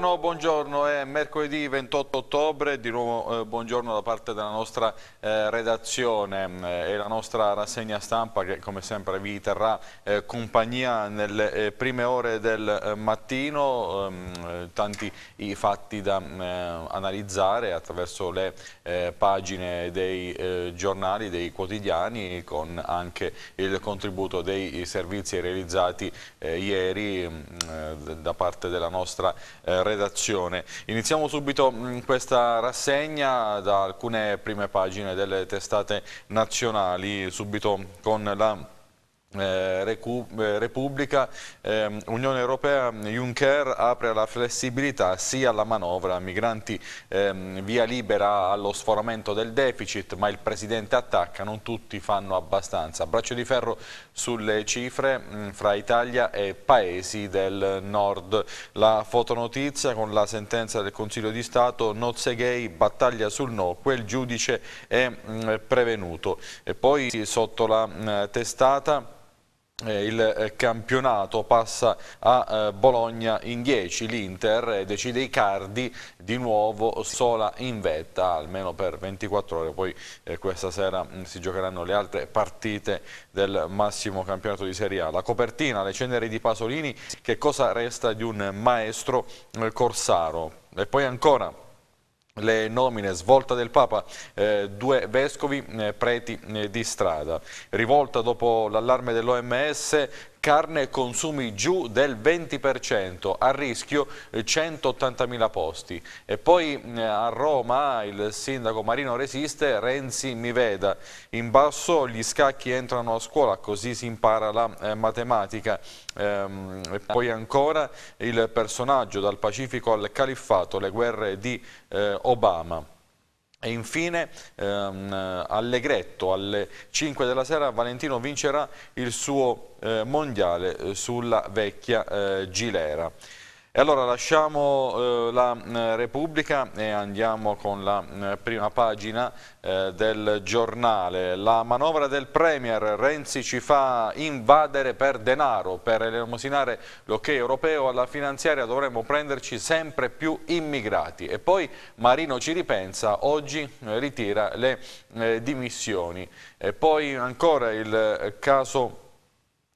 Buongiorno, buongiorno, è mercoledì 28 ottobre, di nuovo eh, buongiorno da parte della nostra eh, redazione mm, e la nostra rassegna stampa che come sempre vi terrà eh, compagnia nelle eh, prime ore del eh, mattino, ehm, tanti i fatti da mm, analizzare attraverso le pagine dei giornali, dei quotidiani con anche il contributo dei servizi realizzati ieri mm, da parte della nostra eh, redazione. Iniziamo subito mm, questa rassegna da alcune prime pagine delle testate nazionali, subito con la eh, eh, Repubblica, eh, Unione Europea, Juncker apre la flessibilità sia alla manovra migranti ehm, via libera allo sforamento del deficit, ma il Presidente attacca, non tutti fanno abbastanza. Braccio di ferro sulle cifre mh, mm, fra Italia e paesi del nord. La fotonotizia con la sentenza del Consiglio di Stato, Nozzeghei battaglia sul no, quel giudice è mh, mm, prevenuto. E poi sotto la mh, mm, testata eh, il eh, campionato passa a eh, Bologna in 10, l'Inter eh, decide Icardi di nuovo sola in vetta almeno per 24 ore, poi eh, questa sera mh, mm, si giocheranno le altre partite del massimo campionato di Serie A. La copertina, le ceneri di Pasolini, che cosa resta di un maestro eh, corsaro? E poi ancora le nomine, svolta del Papa, eh, due vescovi, eh, preti eh, di strada. Rivolta dopo l'allarme dell'OMS carne consumi giù del 20%, a rischio 180.000 eh, posti. E poi eh, a Roma il sindaco Marino resiste, Renzi mi veda. In basso gli scacchi entrano a scuola, così si impara la eh, matematica. Ehm, e poi ancora il personaggio dal Pacifico al Califfato, le guerre di eh, Obama. E infine ehm, a alle 5 della sera Valentino vincerà il suo eh, mondiale eh, sulla vecchia eh, Gilera. E allora lasciamo eh, la mm, Repubblica e andiamo con la mm, prima pagina eh, del giornale. La manovra del Premier, Renzi ci fa invadere per denaro. Per elemosinare l'ok ok europeo alla finanziaria dovremmo prenderci sempre più immigrati. E poi Marino ci ripensa, oggi eh, ritira le eh, dimissioni. E poi ancora il eh, caso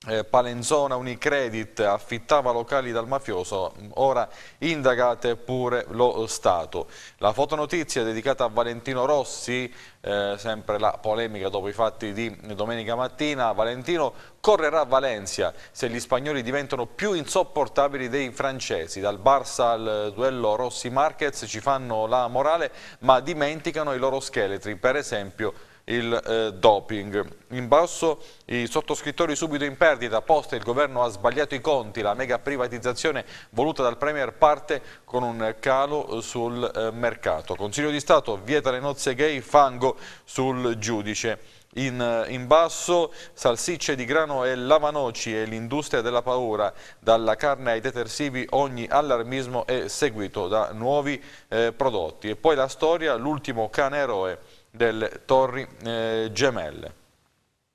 eh, Palenzona Unicredit affittava locali dal mafioso, ora indagate pure lo Stato. La fotonotizia dedicata a Valentino Rossi, eh, sempre la polemica dopo i fatti di domenica mattina. Valentino correrà a Valencia se gli spagnoli diventano più insopportabili dei francesi. Dal Barça al duello Rossi-Marquez ci fanno la morale ma dimenticano i loro scheletri, per esempio il eh, doping. In basso i sottoscrittori subito in perdita, posta il governo ha sbagliato i conti, la mega privatizzazione voluta dal Premier parte con un calo eh, sul eh, mercato. Consiglio di Stato vieta le nozze gay, fango sul giudice. In, eh, in, basso salsicce di grano e lavanoci e l'industria della paura, dalla carne ai detersivi ogni allarmismo è seguito da nuovi eh, prodotti. E poi la storia, l'ultimo cane eroe delle torri eh, gemelle.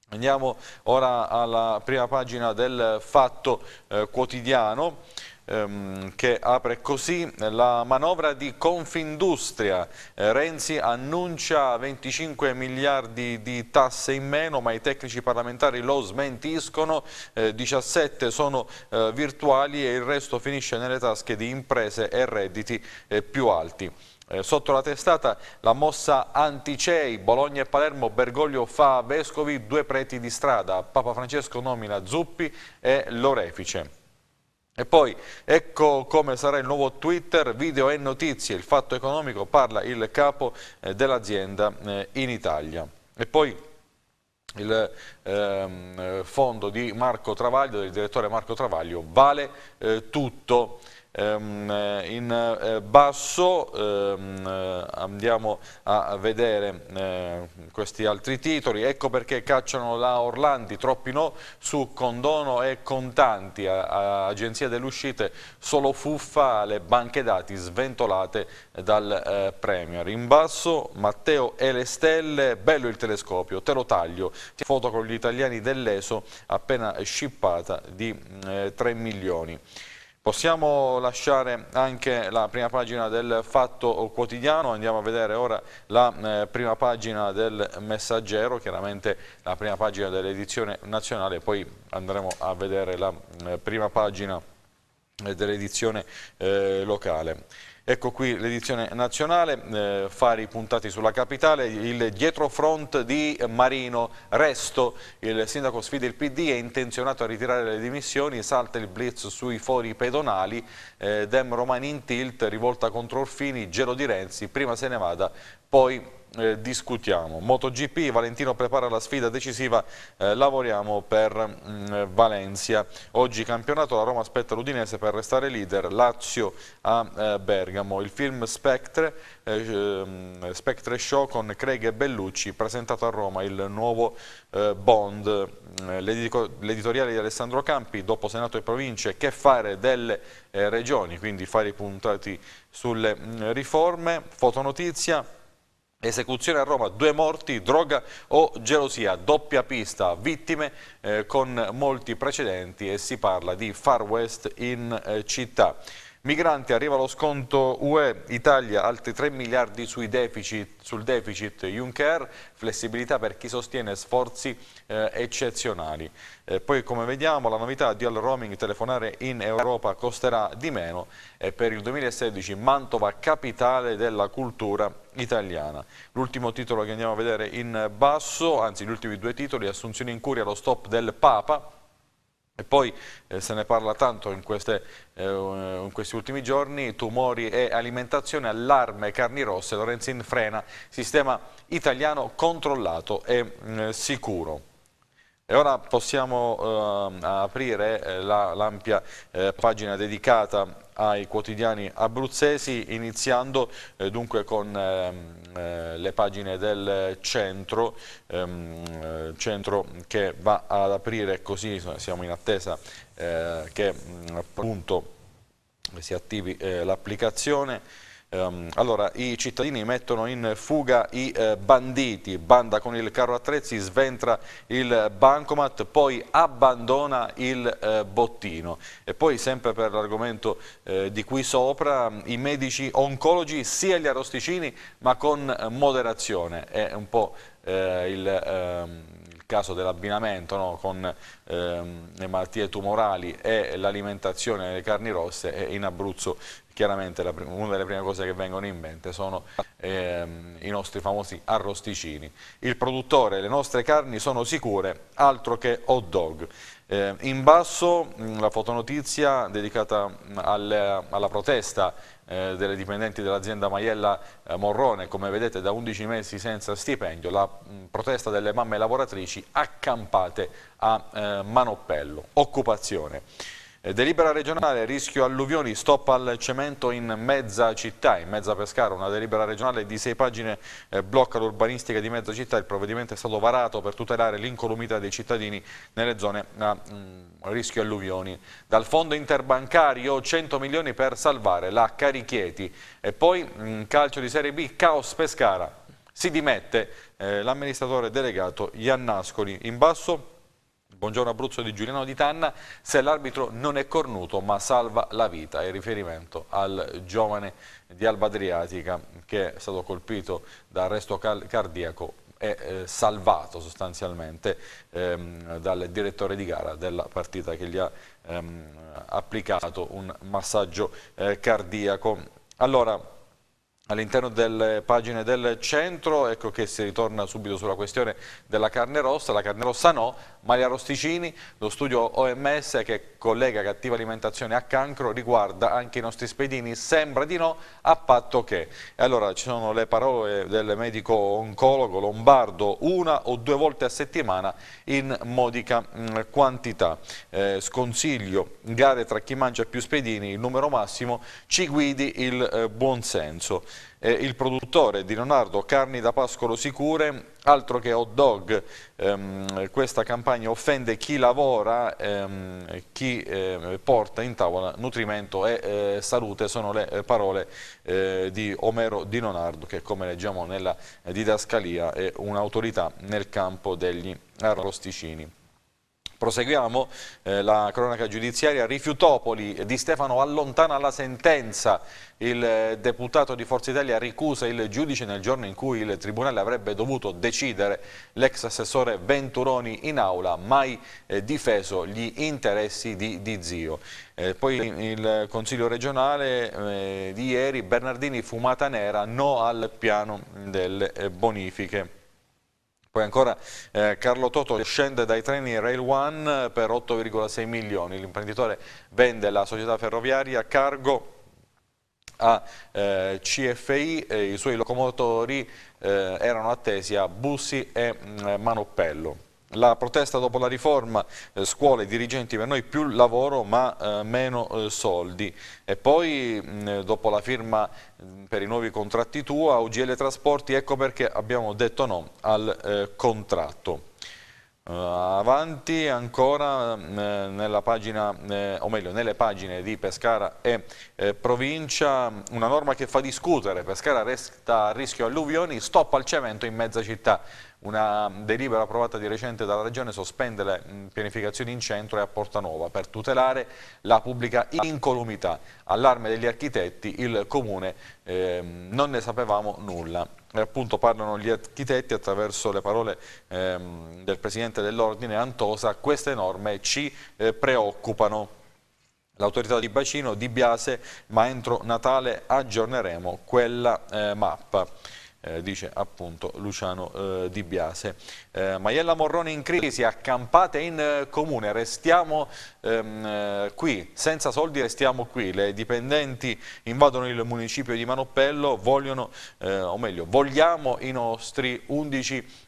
Andiamo ora alla prima pagina del Fatto eh, Quotidiano ehm, che apre così la manovra di Confindustria. Eh, Renzi annuncia 25 miliardi di tasse in meno ma i tecnici parlamentari lo smentiscono, 17 eh, sono eh, virtuali e il resto finisce nelle tasche di imprese e redditi più alti. Eh, sotto la testata la mossa anticei, Bologna e Palermo, Bergoglio fa vescovi, due preti di strada, Papa Francesco nomina Zuppi e Lorefice. E poi ecco come sarà il nuovo Twitter, video e notizie, il fatto economico parla il capo eh, dell'azienda eh, in Italia. E poi il ehm, fondo di Marco Travaglio, del direttore Marco Travaglio, vale eh, tutto. Ehm, eh, in eh, basso ehm, eh, andiamo a vedere questi altri titoli, ecco perché cacciano la Orlandi, troppi no su condono e contanti, agenzia delle uscite, solo fuffa le banche dati sventolate dal Premier. In basso Matteo e le stelle, bello il telescopio, te lo taglio, foto con gli italiani dell'ESO appena scippata di 3 mm, milioni. Possiamo lasciare anche la prima pagina del Fatto Quotidiano, andiamo a vedere ora la eh, prima pagina del Messaggero, chiaramente la prima pagina dell'edizione nazionale, poi andremo a vedere la eh, prima pagina eh, dell'edizione eh, locale. Ecco qui l'edizione nazionale, eh, fari puntati sulla capitale, il dietrofront di Marino Resto, il sindaco sfida il PD, è intenzionato a ritirare le dimissioni, salta il blitz sui fori pedonali, eh, Dem Romani in tilt, rivolta contro Orfini, gelo di Renzi, prima se ne vada, poi eh, discutiamo. MotoGP, Valentino prepara la sfida decisiva, eh, lavoriamo per mh, mm, Valencia. Oggi campionato, la Roma aspetta l'Udinese per restare leader, Lazio a eh, Bergamo. Il film Spectre, eh, mm, Spectre Show con Craig e Bellucci, presentato a Roma il nuovo eh, Bond. Mm, l'editoriale di Alessandro Campi, dopo Senato e Province, che fare delle eh, regioni, quindi fare i puntati sulle mh, riforme. Fotonotizia Esecuzione a Roma, due morti, droga o gelosia, doppia pista, vittime eh, con molti precedenti e si parla di Far West in eh, città. Migranti arriva lo sconto UE, Italia altri 3 miliardi deficit, sul deficit Juncker, flessibilità per chi sostiene sforzi eh, eccezionali. Eh, poi come vediamo la novità di al roaming telefonare in Europa costerà di meno e per il 2016 Mantova capitale della cultura italiana. L'ultimo titolo che andiamo a vedere in basso, anzi gli ultimi due titoli, assunzioni in curia, lo stop del Papa, e poi eh, se ne parla tanto in, queste, eh, eh, in, questi ultimi giorni, tumori e alimentazione, allarme, carni rosse, Lorenzin frena, sistema italiano controllato e mh, mm, sicuro. E ora possiamo ehm, eh, aprire l'ampia la, eh, pagina dedicata ai quotidiani abruzzesi, iniziando eh, dunque con ehm, eh, le pagine del centro, ehm, eh, centro che va ad aprire così, siamo in attesa eh, che mm, appunto si attivi eh, l'applicazione. Ehm, allora, i cittadini mettono in fuga i eh, banditi, banda con il carro attrezzi, sventra il bancomat, poi abbandona il eh, bottino. E poi, sempre per l'argomento eh, di qui sopra, i medici oncologi sia gli arrosticini, ma con moderazione. È un po' il ehm, caso dell'abbinamento no, con ehm, le malattie tumorali e l'alimentazione delle carni rosse e in Abruzzo chiaramente la, una delle prime cose che vengono in mente sono ehm, i nostri famosi arrosticini. Il produttore, le nostre carni sono sicure, altro che hot dog. Eh, in basso mm, la fotonotizia dedicata mm, al, alla protesta eh, delle dipendenti dell'azienda Maiella eh, Morrone, come vedete da 11 mesi senza stipendio, la mh, mm, protesta delle mamme lavoratrici accampate a eh, Manoppello. Occupazione. Eh, delibera regionale, rischio alluvioni, stop al cemento in mezza città, in mezza Pescara, una delibera regionale di sei pagine eh, blocca l'urbanistica di mezza città, il provvedimento è stato varato per tutelare l'incolumità dei cittadini nelle zone a mm, rischio alluvioni. Dal fondo interbancario 100 milioni per salvare la Carichieti e poi mm, calcio di Serie B, caos Pescara, si dimette eh, l'amministratore delegato Iannascoli. In basso Buongiorno Abruzzo di Giuliano di Tanna, se l'arbitro non è cornuto ma salva la vita, in riferimento al giovane di Alba Adriatica che è stato colpito da arresto cardiaco e eh, salvato sostanzialmente ehm, dal direttore di gara della partita che gli ha ehm, applicato un massaggio eh, cardiaco. Allora, all'interno delle pagine del centro, ecco che si ritorna subito sulla questione della carne rossa, la carne rossa no, ma gli arrosticini, lo studio OMS che collega cattiva alimentazione a cancro riguarda anche i nostri spedini, sembra di no, a patto che. E allora ci sono le parole del medico oncologo lombardo, una o due volte a settimana in modica mm, quantità. Eh, sconsiglio, gare tra chi mangia più spedini, il numero massimo, ci guidi il eh, buonsenso eh, il produttore di Leonardo Carni da Pascolo Sicure, altro che hot dog, ehm, questa campagna offende chi lavora, ehm, chi eh, porta in tavola nutrimento e eh, salute, sono le eh, parole eh, di Omero Di Leonardo che come leggiamo nella eh, didascalia è un'autorità nel campo degli arrosticini. Proseguiamo, eh, la cronaca giudiziaria Rifiutopoli eh, di Stefano allontana la sentenza. Il eh, deputato di Forza Italia ricusa il giudice nel giorno in cui il Tribunale avrebbe dovuto decidere l'ex assessore Venturoni in aula, mai eh, difeso gli interessi di, di Zio. Eh, poi il Consiglio regionale eh, di ieri, Bernardini fumata nera, no al piano delle bonifiche. Poi ancora eh, Carlo Toto scende dai treni Rail One per 8,6 milioni. L'imprenditore vende la società ferroviaria Cargo a eh, CFI, e i suoi locomotori eh, erano attesi a Bussi e mh, mm, Manoppello. La protesta dopo la riforma, eh, scuole, dirigenti per noi più lavoro ma eh, meno eh, soldi. E poi mh, eh, dopo la firma mh, per i nuovi contratti tua, UGL Trasporti, ecco perché abbiamo detto no al eh, contratto. Uh, avanti ancora mh, pagina, meglio, nelle pagine di Pescara e provincia, una norma che fa discutere, Pescara resta a rischio alluvioni, stop al cemento in mezza città. Una delibera approvata di recente dalla Regione sospende le pianificazioni in centro e a Portanova per tutelare la pubblica incolumità. Allarme degli architetti, il Comune eh, non ne sapevamo nulla. E appunto parlano gli architetti attraverso le parole eh, del Presidente dell'Ordine Antosa, queste norme ci eh, preoccupano. L'autorità di bacino di Biase, ma entro Natale aggiorneremo quella eh, mappa eh, dice appunto Luciano eh, Di Biase. Eh, Maiella Morrone in crisi, accampate in eh, comune, restiamo ehm, eh, qui, senza soldi restiamo qui, le dipendenti invadono il municipio di Manoppello, vogliono, eh, o meglio, vogliamo i nostri 11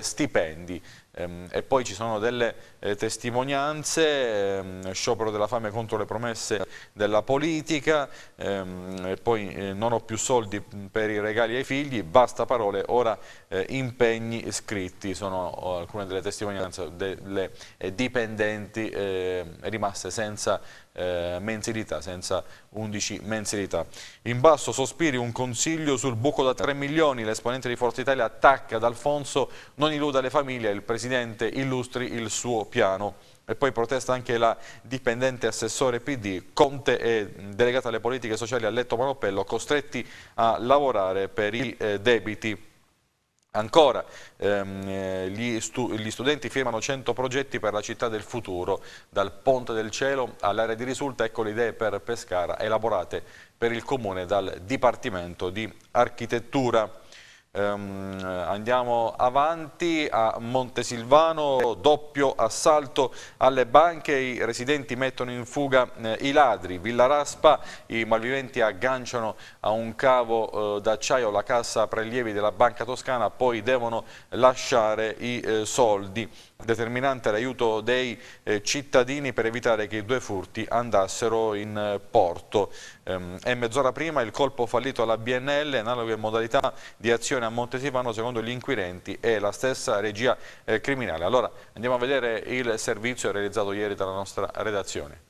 stipendi. Ehm, e poi ci sono delle eh, testimonianze, ehm, sciopero della fame contro le promesse della politica, ehm, e poi eh, non ho più soldi mm, per i regali ai figli, basta parole, ora eh, impegni scritti, sono oh, alcune delle testimonianze delle dipendenti rimaste senza eh, mensilità, senza 11 mensilità. In basso sospiri un consiglio sul buco da 3 milioni, l'esponente di Forza Italia attacca ad Alfonso, non illuda le famiglie, il Presidente illustri il suo piano. E poi protesta anche la dipendente assessore PD, Conte e delegata alle politiche sociali a Letto Manopello, costretti a lavorare per i eh, debiti. Ancora, ehm, eh, gli, stu gli, studenti firmano 100 progetti per la città del futuro, dal Ponte del Cielo all'area di risulta, ecco le idee per Pescara elaborate per il Comune dal Dipartimento di Architettura. Um, andiamo avanti a Montesilvano, doppio assalto alle banche, i residenti mettono in fuga eh, i ladri, Villa Raspa, i malviventi agganciano a un cavo eh, d'acciaio la cassa prelievi della banca toscana, poi devono lasciare i eh, soldi. Determinante l'aiuto dei eh, cittadini per evitare che i due furti andassero in eh, porto. Ehm, è mezz'ora prima il colpo fallito alla BNL, analoghe modalità di azione a Montesivano secondo gli inquirenti e la stessa regia eh, criminale. Allora andiamo a vedere il servizio realizzato ieri dalla nostra redazione.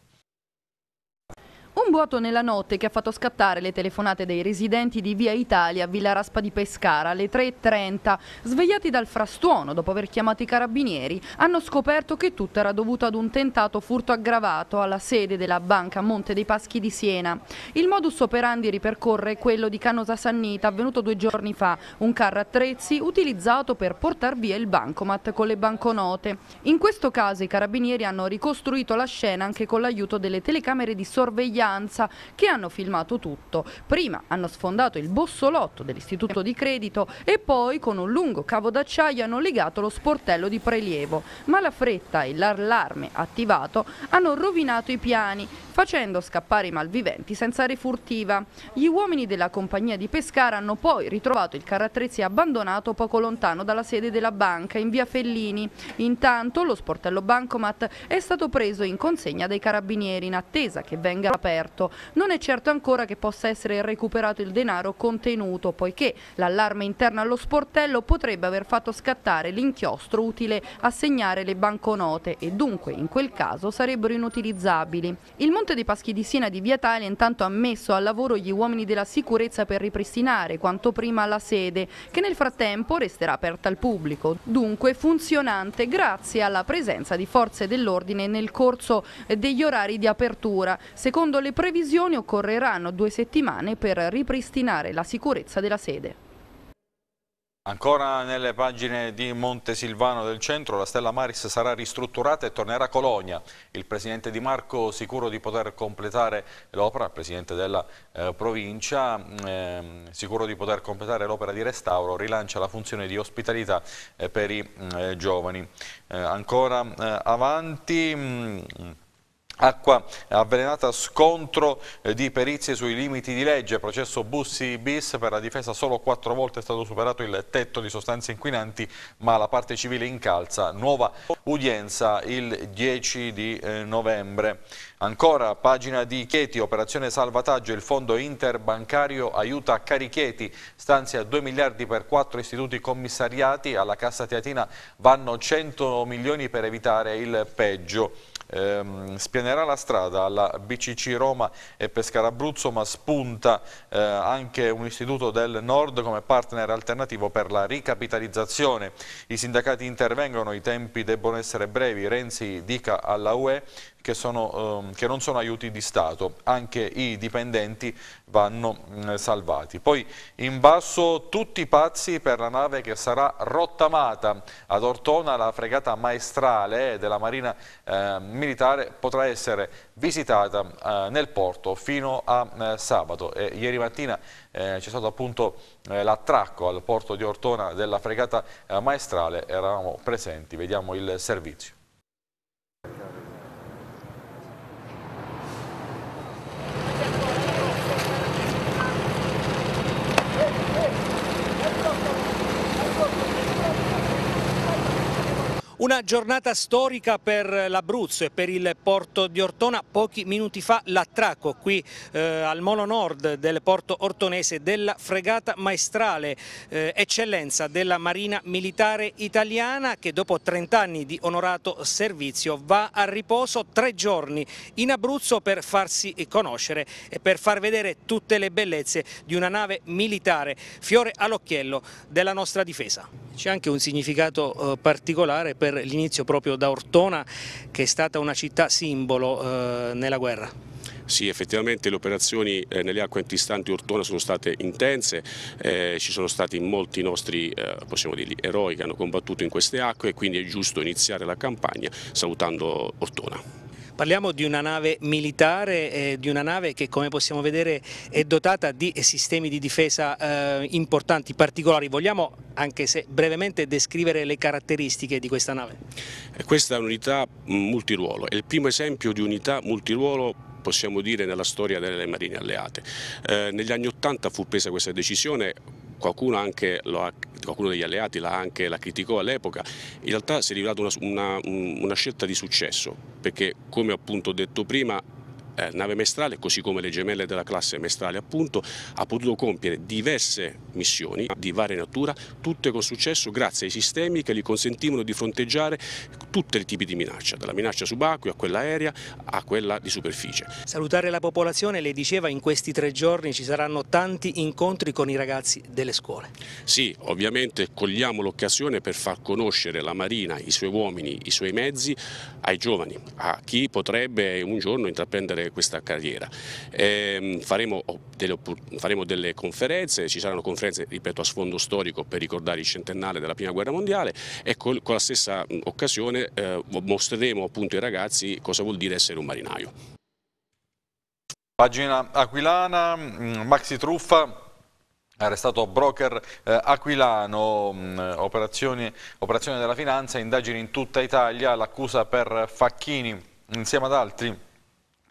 Un vuoto nella notte che ha fatto scattare le telefonate dei residenti di Via Italia, Villa Raspa di Pescara, alle 3.30. Svegliati dal frastuono dopo aver chiamato i carabinieri, hanno scoperto che tutto era dovuto ad un tentato furto aggravato alla sede della banca Monte dei Paschi di Siena. Il modus operandi ripercorre quello di Canosa Sannita, avvenuto due giorni fa, un carro attrezzi utilizzato per portare via il bancomat con le banconote. In questo caso i carabinieri hanno ricostruito la scena anche con l'aiuto delle telecamere di sorveglianza sorveglianza che hanno filmato tutto. Prima hanno sfondato il bossolotto dell'istituto di credito e poi con un lungo cavo d'acciaio hanno legato lo sportello di prelievo, ma la fretta e l'allarme attivato hanno rovinato i piani, facendo scappare i malviventi senza refurtiva. Gli uomini della compagnia di Pescara hanno poi ritrovato il carattrezzi abbandonato poco lontano dalla sede della banca in via Fellini. Intanto lo sportello Bancomat è stato preso in consegna dai carabinieri in attesa che venga aperto scoperto. Non è certo ancora che possa essere recuperato il denaro contenuto, poiché l'allarme interna allo sportello potrebbe aver fatto scattare l'inchiostro utile a segnare le banconote e dunque in quel caso sarebbero inutilizzabili. Il Monte dei Paschi di Siena di Via Italia intanto ha messo al lavoro gli uomini della sicurezza per ripristinare quanto prima la sede, che nel frattempo resterà aperta al pubblico, dunque funzionante grazie alla presenza di forze dell'ordine nel corso degli orari di apertura. Secondo le previsioni occorreranno due settimane per ripristinare la sicurezza della sede. Ancora nelle pagine di Montesilvano del centro, la Stella Maris sarà ristrutturata e tornerà a Colonia. Il presidente Di Marco, sicuro di poter completare l'opera, il presidente della eh, provincia, eh, sicuro di poter completare l'opera di restauro, rilancia la funzione di ospitalità eh, per i mm, eh, giovani. Eh, ancora eh, avanti... Mh, mm, Acqua avvelenata, scontro eh, di perizie sui limiti di legge, processo Bussi bis, per la difesa solo quattro volte è stato superato il tetto di sostanze inquinanti, ma la parte civile incalza, nuova udienza il 10 di eh, novembre. Ancora pagina di Chieti, operazione salvataggio, il fondo interbancario aiuta Carichieti, stanzia 2 miliardi per 4 istituti commissariati, alla Cassa Teatina vanno 100 milioni per evitare il peggio ehm, spianerà la strada alla BCC Roma e Pescara Abruzzo ma spunta eh, anche un istituto del nord come partner alternativo per la ricapitalizzazione. I sindacati intervengono, i tempi debbono essere brevi, Renzi dica alla UE che, sono, eh, che, non sono aiuti di Stato, anche i dipendenti vanno mh, mm, salvati. Poi in basso tutti i pazzi per la nave che sarà rottamata ad Ortona, la fregata maestrale della Marina eh, Militare potrà essere visitata eh, nel porto fino a eh, sabato. E ieri mattina eh, c'è stato appunto eh, l'attracco al porto di Ortona della fregata maestrale, eravamo presenti, vediamo il servizio. Una giornata storica per l'Abruzzo e per il porto di Ortona. Pochi minuti fa l'attracco qui eh, al Mono Nord del porto ortonese della fregata maestrale, eh, eccellenza della Marina Militare Italiana che dopo 30 anni di onorato servizio va a riposo tre giorni in Abruzzo per farsi conoscere e per far vedere tutte le bellezze di una nave militare, fiore all'occhiello della nostra difesa. C'è anche un significato eh, particolare per per l'inizio proprio da Ortona che è stata una città simbolo eh, nella guerra. Sì, effettivamente le operazioni eh, nelle acque antistanti Ortona sono state intense, eh, ci sono stati molti nostri eh, dirli, eroi che hanno combattuto in queste acque e quindi è giusto iniziare la campagna salutando Ortona. Parliamo di una nave militare, eh, di una nave che come possiamo vedere è dotata di sistemi di difesa eh, importanti, particolari. Vogliamo, anche se brevemente, descrivere le caratteristiche di questa nave? Eh, questa è un'unità multiruolo, è il primo esempio di unità multiruolo possiamo dire nella storia delle marine alleate. Eh, negli anni 80 fu presa questa decisione qualcuno, anche ha, qualcuno degli alleati la, anche, la criticò all'epoca, in realtà si è rivelata una, una, una scelta di successo, perché come appunto detto prima eh, nave Mestrale, così come le gemelle della classe Mestrale appunto, ha potuto compiere diverse missioni di varia natura, tutte con successo grazie ai sistemi che gli consentivano di fronteggiare tutti i tipi di minaccia, dalla minaccia subacquea a quella aerea a quella di superficie. Salutare la popolazione, le diceva, in questi tre giorni ci saranno tanti incontri con i ragazzi delle scuole. Sì, ovviamente cogliamo l'occasione per far conoscere la Marina, i suoi uomini, i suoi mezzi ai giovani, a chi potrebbe un giorno intraprendere svolgere questa carriera. Eh, faremo, oh, delle, faremo, delle, conferenze, ci saranno conferenze ripeto a sfondo storico per ricordare il centennale della prima guerra mondiale e col, con la stessa occasione eh, mostreremo appunto ai ragazzi cosa vuol dire essere un marinaio. Pagina Aquilana, Maxi Truffa arrestato broker eh, aquilano, mh, operazione, operazione della finanza, indagini in tutta Italia, l'accusa per Facchini insieme ad altri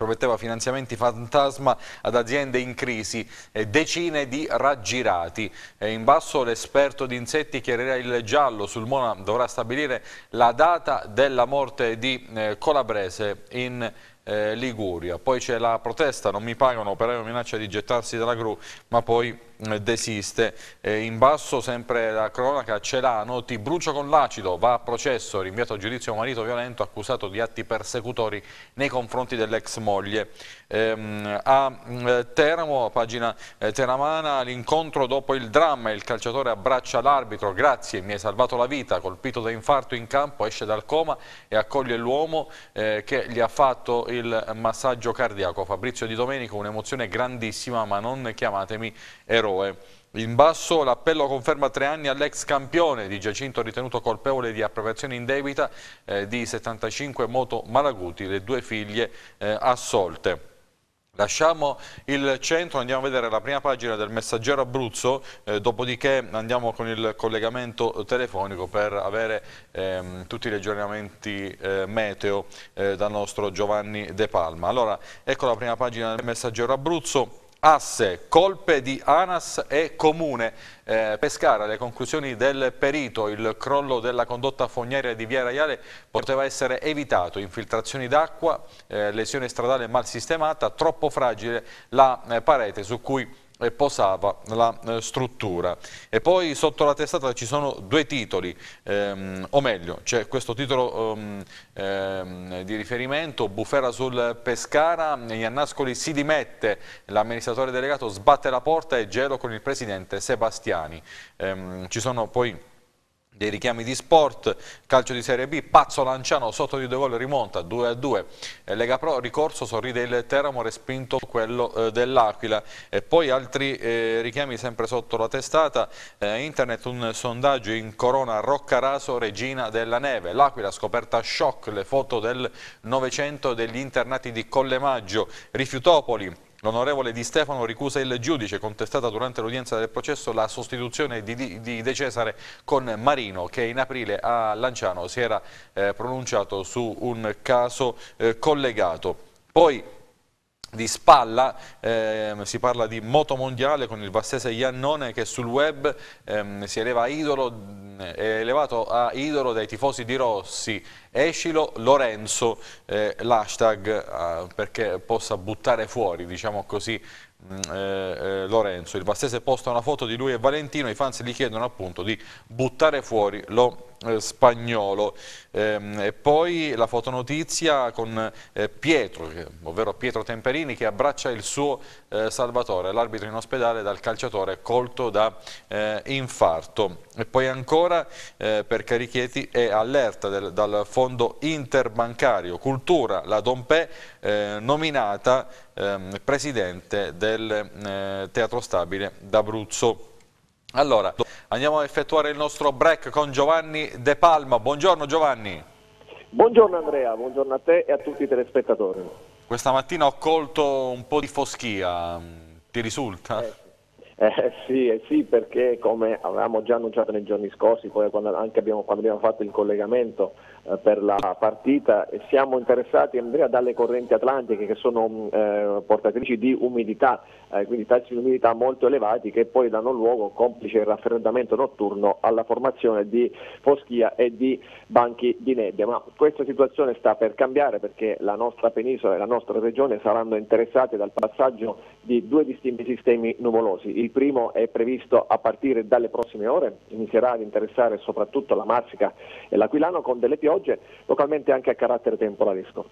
prometteva finanziamenti fantasma ad aziende in crisi, decine di raggirati. in basso l'esperto di insetti chiarirà il giallo, sul Mona dovrà stabilire la data della morte di eh, Colabrese in eh, Liguria. Poi c'è la protesta, non mi pagano, operaio minaccia di gettarsi dalla gru, ma poi eh, desiste. Eh, in basso sempre la cronaca, Celano, ti brucio con l'acido, va a processo, rinviato a giudizio marito violento accusato di atti persecutori nei confronti dell'ex moglie. Ehm, a mm, Teramo, pagina eh, Teramana, l'incontro dopo il dramma, il calciatore abbraccia l'arbitro, grazie, mi hai salvato la vita, colpito da infarto in campo, esce dal coma e accoglie l'uomo eh, che gli ha fatto il il massaggio cardiaco. Fabrizio Di Domenico, un'emozione grandissima, ma non chiamatemi eroe. In basso l'appello conferma tre anni all'ex campione di Giacinto ritenuto colpevole di appropriazione indebita eh, di 75 moto Malaguti, le due figlie eh, assolte. Lasciamo il centro, andiamo a vedere la prima pagina del messaggero Abruzzo, eh, dopodiché andiamo con il collegamento telefonico per avere ehm, tutti gli aggiornamenti eh, meteo eh, dal nostro Giovanni De Palma. Allora, ecco la prima pagina del messaggero Abruzzo. Asse, colpe di ANAS e Comune. Eh, Pescara, le conclusioni del perito, il crollo della condotta fognaria di Via Raiale poteva essere evitato, infiltrazioni d'acqua, eh, lesione stradale mal sistemata, troppo fragile la eh, parete su cui e posava la eh, struttura. E poi sotto la testata ci sono due titoli, ehm, o meglio, c'è questo titolo um, ehm, di riferimento, Bufera sul Pescara, Iannascoli si dimette, l'amministratore delegato sbatte la porta e gelo con il presidente Sebastiani. Ehm, ci sono poi dei richiami di sport, calcio di Serie B, Pazzo Lanciano sotto di due gol rimonta 2 a 2, eh, Lega Pro ricorso sorride il Teramo respinto quello eh, dell'Aquila e poi altri eh, richiami sempre sotto la testata, eh, internet un sondaggio in corona Roccaraso Regina della Neve, l'Aquila scoperta shock, le foto del Novecento degli internati di Collemaggio, Rifiutopoli L'onorevole Di Stefano ricusa il giudice, contestata durante l'udienza del processo la sostituzione di, di De Cesare con Marino che in aprile a Lanciano si era eh, pronunciato su un caso eh, collegato. Poi di spalla, eh, si parla di moto mondiale con il Vassese Iannone che sul web ehm, si eleva a idolo, è elevato a idolo dai tifosi di Rossi, Escilo Lorenzo, eh, l'hashtag eh, perché possa buttare fuori, diciamo così, mm, eh, eh, Lorenzo. Il Vassese posta una foto di lui e Valentino, i fans gli chiedono appunto di buttare fuori lo eh, spagnolo. Ehm, e poi la fotonotizia con eh, Pietro, ovvero Pietro Temperini, che abbraccia il suo eh, Salvatore, l'arbitro in ospedale dal calciatore colto da eh, infarto. E poi ancora eh, per Carichieti è allerta del, dal fondo interbancario Cultura, la Dompè, eh, nominata ehm, presidente del Teatro Stabile d'Abruzzo. Allora, Andiamo a effettuare il nostro break con Giovanni De Palma. Buongiorno Giovanni. Buongiorno Andrea, buongiorno a te e a tutti i telespettatori. Questa mattina ho colto un po' di foschia, ti risulta? Eh. Eh, sì, eh, sì, perché come avevamo già annunciato nei giorni scorsi, poi quando, anche abbiamo, quando abbiamo fatto il collegamento eh, per la partita, eh, siamo interessati Andrea, dalle correnti atlantiche che sono mm, eh, portatrici di umidità, eh, quindi tassi di umidità molto elevati che poi danno luogo, complice il raffreddamento notturno, alla formazione di foschia e di banchi di nebbia. Ma questa situazione sta per cambiare perché la nostra penisola e la nostra regione saranno interessate dal passaggio di due distinti sistemi nuvolosi. Il il primo è previsto a partire dalle prossime ore, inizierà ad interessare soprattutto la Marsica e l'Aquilano con delle piogge, localmente anche a carattere temporalesco.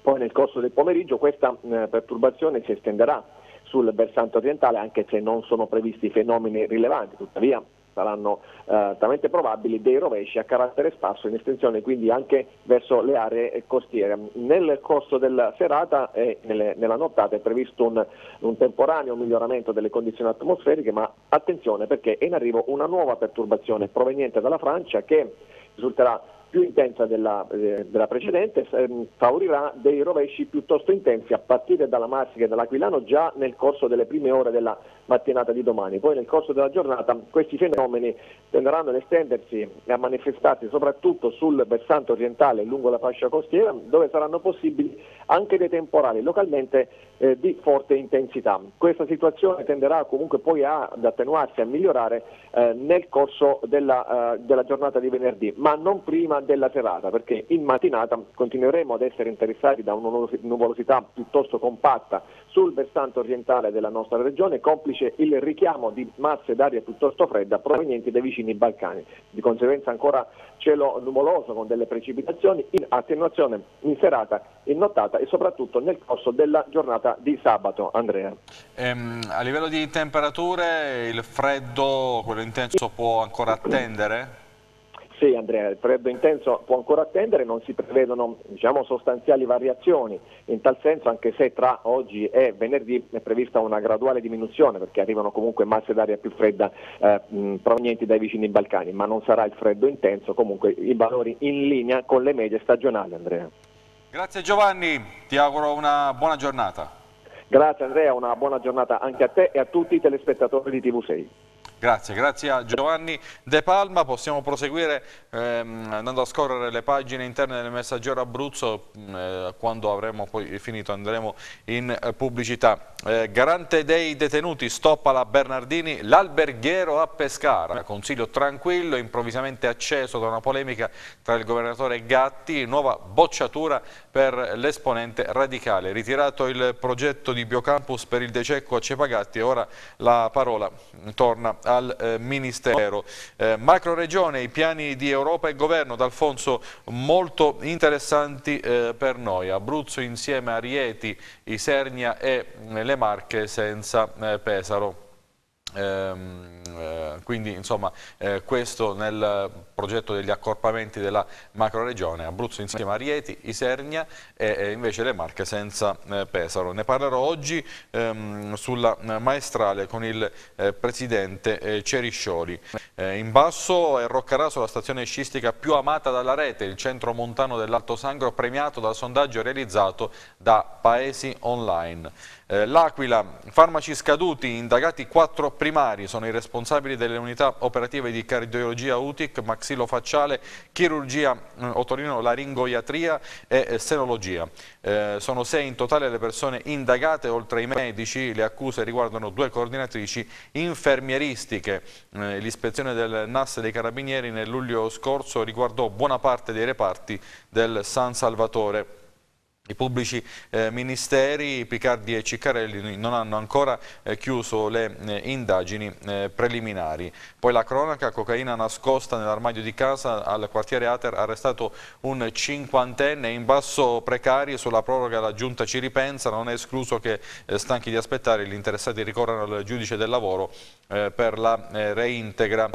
Poi nel corso del pomeriggio questa eh, perturbazione si estenderà sul versante orientale anche se non sono previsti fenomeni rilevanti, tuttavia saranno eh, talmente probabili dei rovesci a carattere sparso in estensione, quindi anche verso le aree costiere. Nel corso della serata e nelle, nella nottata è previsto un, un temporaneo miglioramento delle condizioni atmosferiche, ma attenzione perché è in arrivo una nuova perturbazione proveniente dalla Francia che risulterà più intensa della, eh, della precedente, ehm, favorirà dei rovesci piuttosto intensi a partire dalla Marsica e dall'Aquilano già nel corso delle prime ore della settimana mattinata di domani. Poi nel corso della giornata questi fenomeni tenderanno ad estendersi e a manifestarsi soprattutto sul versante orientale lungo la fascia costiera dove saranno possibili anche dei temporali localmente eh, di forte intensità. Questa situazione tenderà comunque poi ad attenuarsi, e a migliorare eh, nel corso della, eh, della, giornata di venerdì, ma non prima della serata perché in mattinata continueremo ad essere interessati da una nuvolosità piuttosto compatta sul versante orientale della nostra regione, complice complice il richiamo di masse d'aria piuttosto fredda provenienti dai vicini Balcani. Di conseguenza ancora cielo nuvoloso con delle precipitazioni in attenuazione in serata, in nottata e soprattutto nel corso della giornata di sabato. Andrea. Ehm, a livello di temperature il freddo, quello intenso, può ancora attendere? Sì Andrea, il freddo intenso può ancora attendere, non si prevedono diciamo, sostanziali variazioni, in tal senso anche se tra oggi e venerdì è prevista una graduale diminuzione perché arrivano comunque masse d'aria più fredda eh, provenienti dai vicini Balcani, ma non sarà il freddo intenso, comunque i valori in linea con le medie stagionali Andrea. Grazie Giovanni, ti auguro una buona giornata. Grazie Andrea, una buona giornata anche a te e a tutti i telespettatori di TV6. Grazie, grazie a Giovanni De Palma. Possiamo proseguire ehm, andando a scorrere le pagine interne del Messaggero Abruzzo. Mm, eh, quando avremo poi finito andremo in eh, pubblicità. Eh, garante dei detenuti, stoppa la Bernardini, l'alberghiero a Pescara. Consiglio tranquillo, improvvisamente acceso da una polemica tra il governatore e Gatti. Nuova bocciatura per l'esponente radicale. Ritirato il progetto di Biocampus per il Dececco a Cepagatti, ora la parola torna al eh, Ministero. Eh, macro regione, i piani di Europa e Governo d'Alfonso molto interessanti eh, per noi. Abruzzo insieme a Rieti, Isernia e mm, le Marche senza eh, Pesaro. Ehm, eh, quindi insomma eh, questo nel progetto degli accorpamenti della macro regione Abruzzo insieme a Rieti, Isernia e, e invece le Marche senza eh, Pesaro. Ne parlerò oggi ehm, sulla maestrale con il eh, presidente eh, Ceriscioli. Eh, in basso è Roccaraso la stazione scistica più amata dalla rete, il centro montano dell'Alto Sangro premiato dal sondaggio realizzato da Paesi Online. L'Aquila, farmaci scaduti, indagati 4 persone Primari sono i responsabili delle unità operative di cardiologia UTIC, maxillofacciale, chirurgia eh, otorino-laringoiatria e eh, senologia. Eh, sono sei in totale le persone indagate, oltre ai medici le accuse riguardano due coordinatrici infermieristiche. Eh, L'ispezione del NAS dei Carabinieri nel luglio scorso riguardò buona parte dei reparti del San Salvatore. I pubblici eh, ministeri Picardi e Ciccarelli non hanno ancora eh, chiuso le eh, indagini eh, preliminari. Poi la cronaca, cocaina nascosta nell'armadio di casa al quartiere Ater, arrestato un cinquantenne in basso precario sulla proroga la giunta ci ripensa, non è escluso che eh, stanchi di aspettare gli interessati ricorrano al giudice del lavoro eh, per la reintegra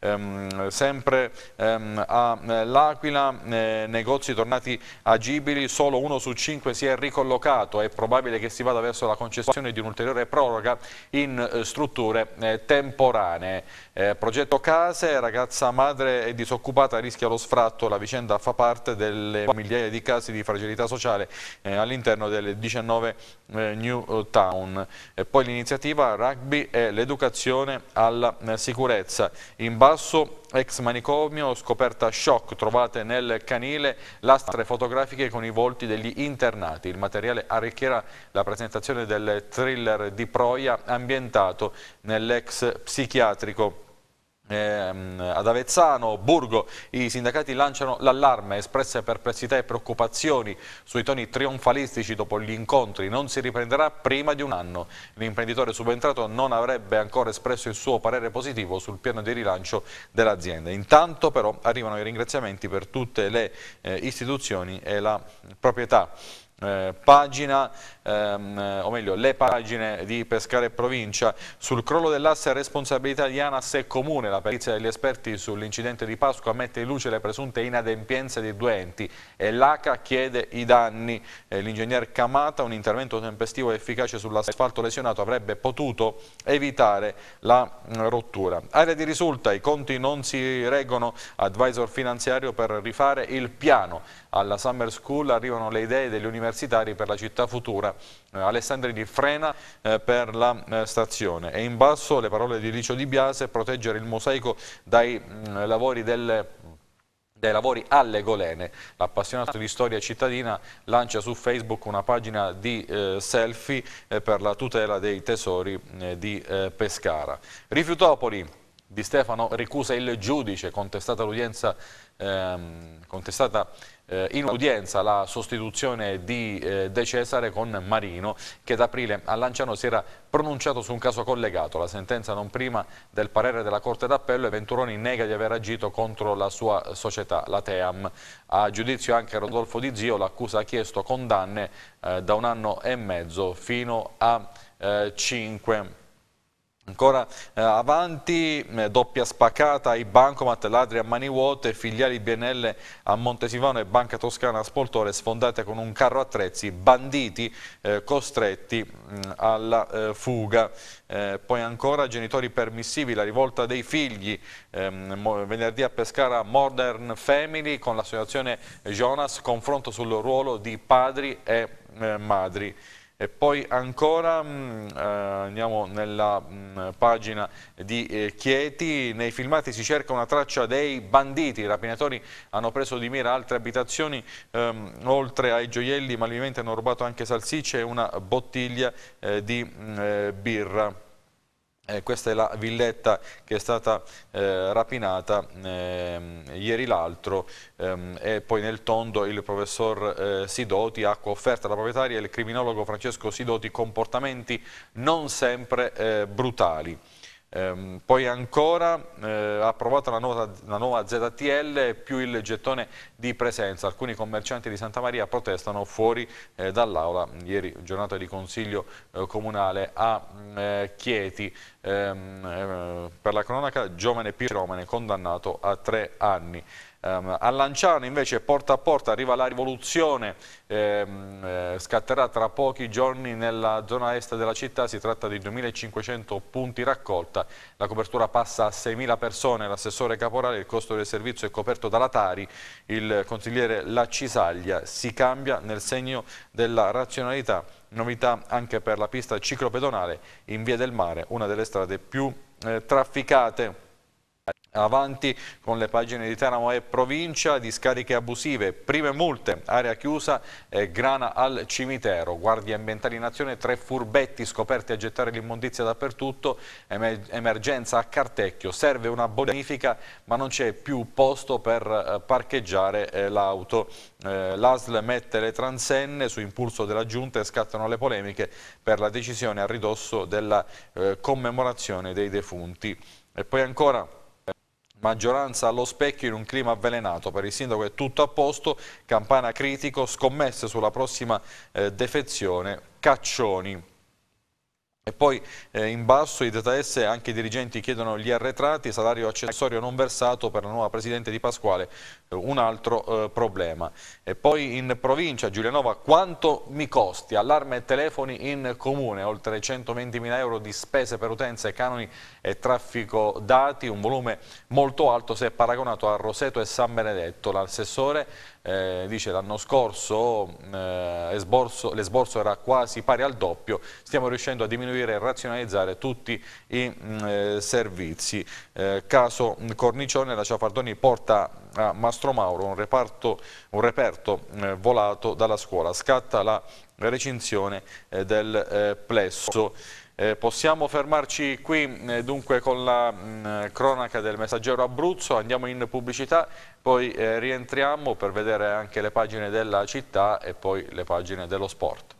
ehm, sempre ehm, all'Aquila, eh, eh, negozi tornati agibili, solo uno su cinque si è ricollocato, è probabile che si vada verso la concessione di un'ulteriore proroga in eh, strutture eh, temporanee. Eh, progetto case, ragazza madre è disoccupata rischia lo sfratto, la vicenda fa parte delle migliaia di casi di fragilità sociale eh, all'interno delle 19 eh, New Town. E poi l'iniziativa rugby e l'educazione alla eh, sicurezza. In basso ex manicomio, scoperta shock, trovate nel canile lastre fotografiche con i volti degli internati. Il materiale arricchirà la presentazione del thriller di Proia ambientato nell'ex psichiatrico Ehm, ad Avezzano, Burgo, i sindacati lanciano l'allarme, espresse perplessità e preoccupazioni sui toni trionfalistici dopo gli incontri, non si riprenderà prima di un anno. L'imprenditore subentrato non avrebbe ancora espresso il suo parere positivo sul piano di rilancio dell'azienda. Intanto però arrivano i ringraziamenti per tutte le eh, istituzioni e la proprietà eh, pagina, ehm, eh, o meglio le pagine di Pescare Provincia sul crollo dell'asse responsabilità di ANAS e Comune, la perizia degli esperti sull'incidente di Pasqua mette in luce le presunte inadempienze dei due enti e l'ACA chiede i danni eh, l'ingegner Camata un intervento tempestivo e efficace sull'asfalto lesionato avrebbe potuto evitare la mm, rottura area di risulta, i conti non si reggono advisor finanziario per rifare il piano alla Summer School arrivano le idee degli universitari universitari per la città futura, eh, Alessandrini frena eh, per la eh, stazione e in basso le parole di Licio Di Biase, proteggere il mosaico dai mm, lavori delle dai lavori alle Golene. L'appassionato di storia cittadina lancia su Facebook una pagina di eh, selfie eh, per la tutela dei tesori mm, eh, di Pescara. Rifiutopoli di Stefano ricusa il giudice, contestata l'udienza ehm, contestata eh, in udienza la sostituzione di eh, De Cesare con Marino che ad aprile a Lanciano si era pronunciato su un caso collegato. La sentenza non prima del parere della Corte d'Appello e Venturoni nega di aver agito contro la sua società, la Team. A giudizio anche Rodolfo Di Zio l'accusa ha chiesto condanne eh, da un anno e mezzo fino a cinque anni Ancora eh, avanti, eh, doppia spaccata ai bancomat, ladri a mani vuote, filiali BNL a Montesivano e Banca Toscana a Spoltore sfondate con un carro attrezzi, banditi eh, costretti mh, mm, alla eh, fuga. Eh, poi ancora genitori permissivi, la rivolta dei figli, ehm, venerdì a Pescara Modern Family con l'associazione Jonas, confronto sul ruolo di padri e eh, madri. E poi ancora mm, eh, andiamo nella mh, mm, pagina di eh, Chieti, nei filmati si cerca una traccia dei banditi, i rapinatori hanno preso di mira altre abitazioni, ehm, oltre ai gioielli malviventi hanno rubato anche salsicce e una bottiglia eh, di mh, mm, eh, birra. Eh, questa è la villetta che è stata eh, rapinata eh, ieri l'altro ehm, e poi nel tondo il professor eh, Sidoti ha offerto alla proprietaria il criminologo Francesco Sidoti comportamenti non sempre eh, brutali. Ehm, poi ancora eh, approvata la, nota, la nuova ZTL più il gettone di presenza. Alcuni commercianti di Santa Maria protestano fuori eh, dall'aula. Ieri giornata di consiglio eh, comunale a mm, eh, Chieti. Ehm, eh, per la cronaca giovane Piromane condannato a tre anni. Ehm, a Lanciano invece porta a porta arriva la rivoluzione, ehm, eh, scatterà tra pochi giorni nella zona est della città, si tratta di 2.500 punti raccolta, la copertura passa a 6.000 persone, l'assessore caporale, il costo del servizio è coperto dalla Tari, il consigliere Lacisaglia si cambia nel segno della razionalità, novità anche per la pista ciclopedonale in Via del Mare, una delle strade più eh, trafficate. Avanti con le pagine di Teramo e provincia, discariche abusive, prime multe, area chiusa, e grana al cimitero, guardie ambientali in azione, tre furbetti scoperti a gettare l'immondizia dappertutto, emergenza a Cartecchio, serve una bonifica ma non c'è più posto per eh, parcheggiare eh, l'auto. Eh, L'ASL mette le transenne su impulso della giunta e scattano le polemiche per la decisione a ridosso della commemorazione dei defunti. E poi ancora... Maggioranza allo specchio in un clima avvelenato, per il sindaco è tutto a posto, Campana critico, scommesse sulla prossima eh, defezione, Caccioni. E poi eh, in basso i DTS anche i dirigenti chiedono gli arretrati, salario accessorio non versato per la nuova Presidente di Pasquale, un altro eh, problema. E poi in provincia Giulianova quanto mi costi? Allarme e telefoni in comune, oltre 120.000 euro di spese per utenze, canoni e traffico dati, un volume molto alto se paragonato a Roseto e San Benedetto. L'assessore eh, dice l'anno scorso eh, l'esborso era quasi pari al doppio, stiamo riuscendo a diminuire e razionalizzare tutti i mh, mm, eh, servizi. Eh, caso Cornicione, la Ciafardoni porta a Mastro Mauro, un, reparto, un reperto eh, volato dalla scuola. Scatta la recinzione eh, del eh, plesso. Eh, possiamo fermarci qui eh, dunque con la mh, mm, cronaca del messaggero Abruzzo, andiamo in pubblicità, poi eh, rientriamo per vedere anche le pagine della città e poi le pagine dello sport.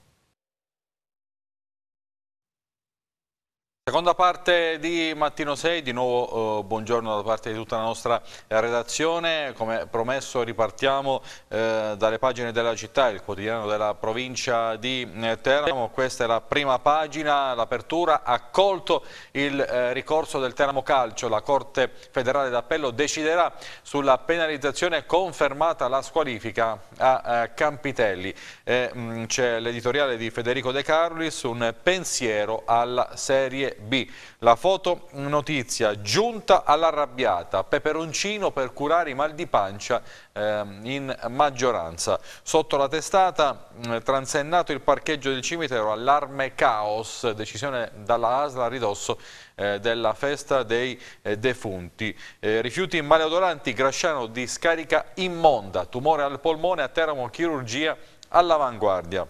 Seconda parte di Mattino 6, di nuovo eh, buongiorno da parte di tutta la nostra redazione, come promesso ripartiamo eh, dalle pagine della città, il quotidiano della provincia di eh, Teramo, questa è la prima pagina, l'apertura, accolto il eh, ricorso del Teramo Calcio, la Corte Federale d'Appello deciderà sulla penalizzazione confermata la squalifica a eh, Campitelli, eh, c'è l'editoriale di Federico De Carlis, un pensiero alla serie B. La foto notizia giunta all'arrabbiata, peperoncino per curare i mal di pancia eh, in maggioranza. Sotto la testata mm, transennato il parcheggio del cimitero, allarme caos, decisione dalla ASLA a ridosso eh, della festa dei eh, defunti. Eh, rifiuti maleodoranti, Grasciano di scarica immonda, tumore al polmone a teramo chirurgia all'avanguardia.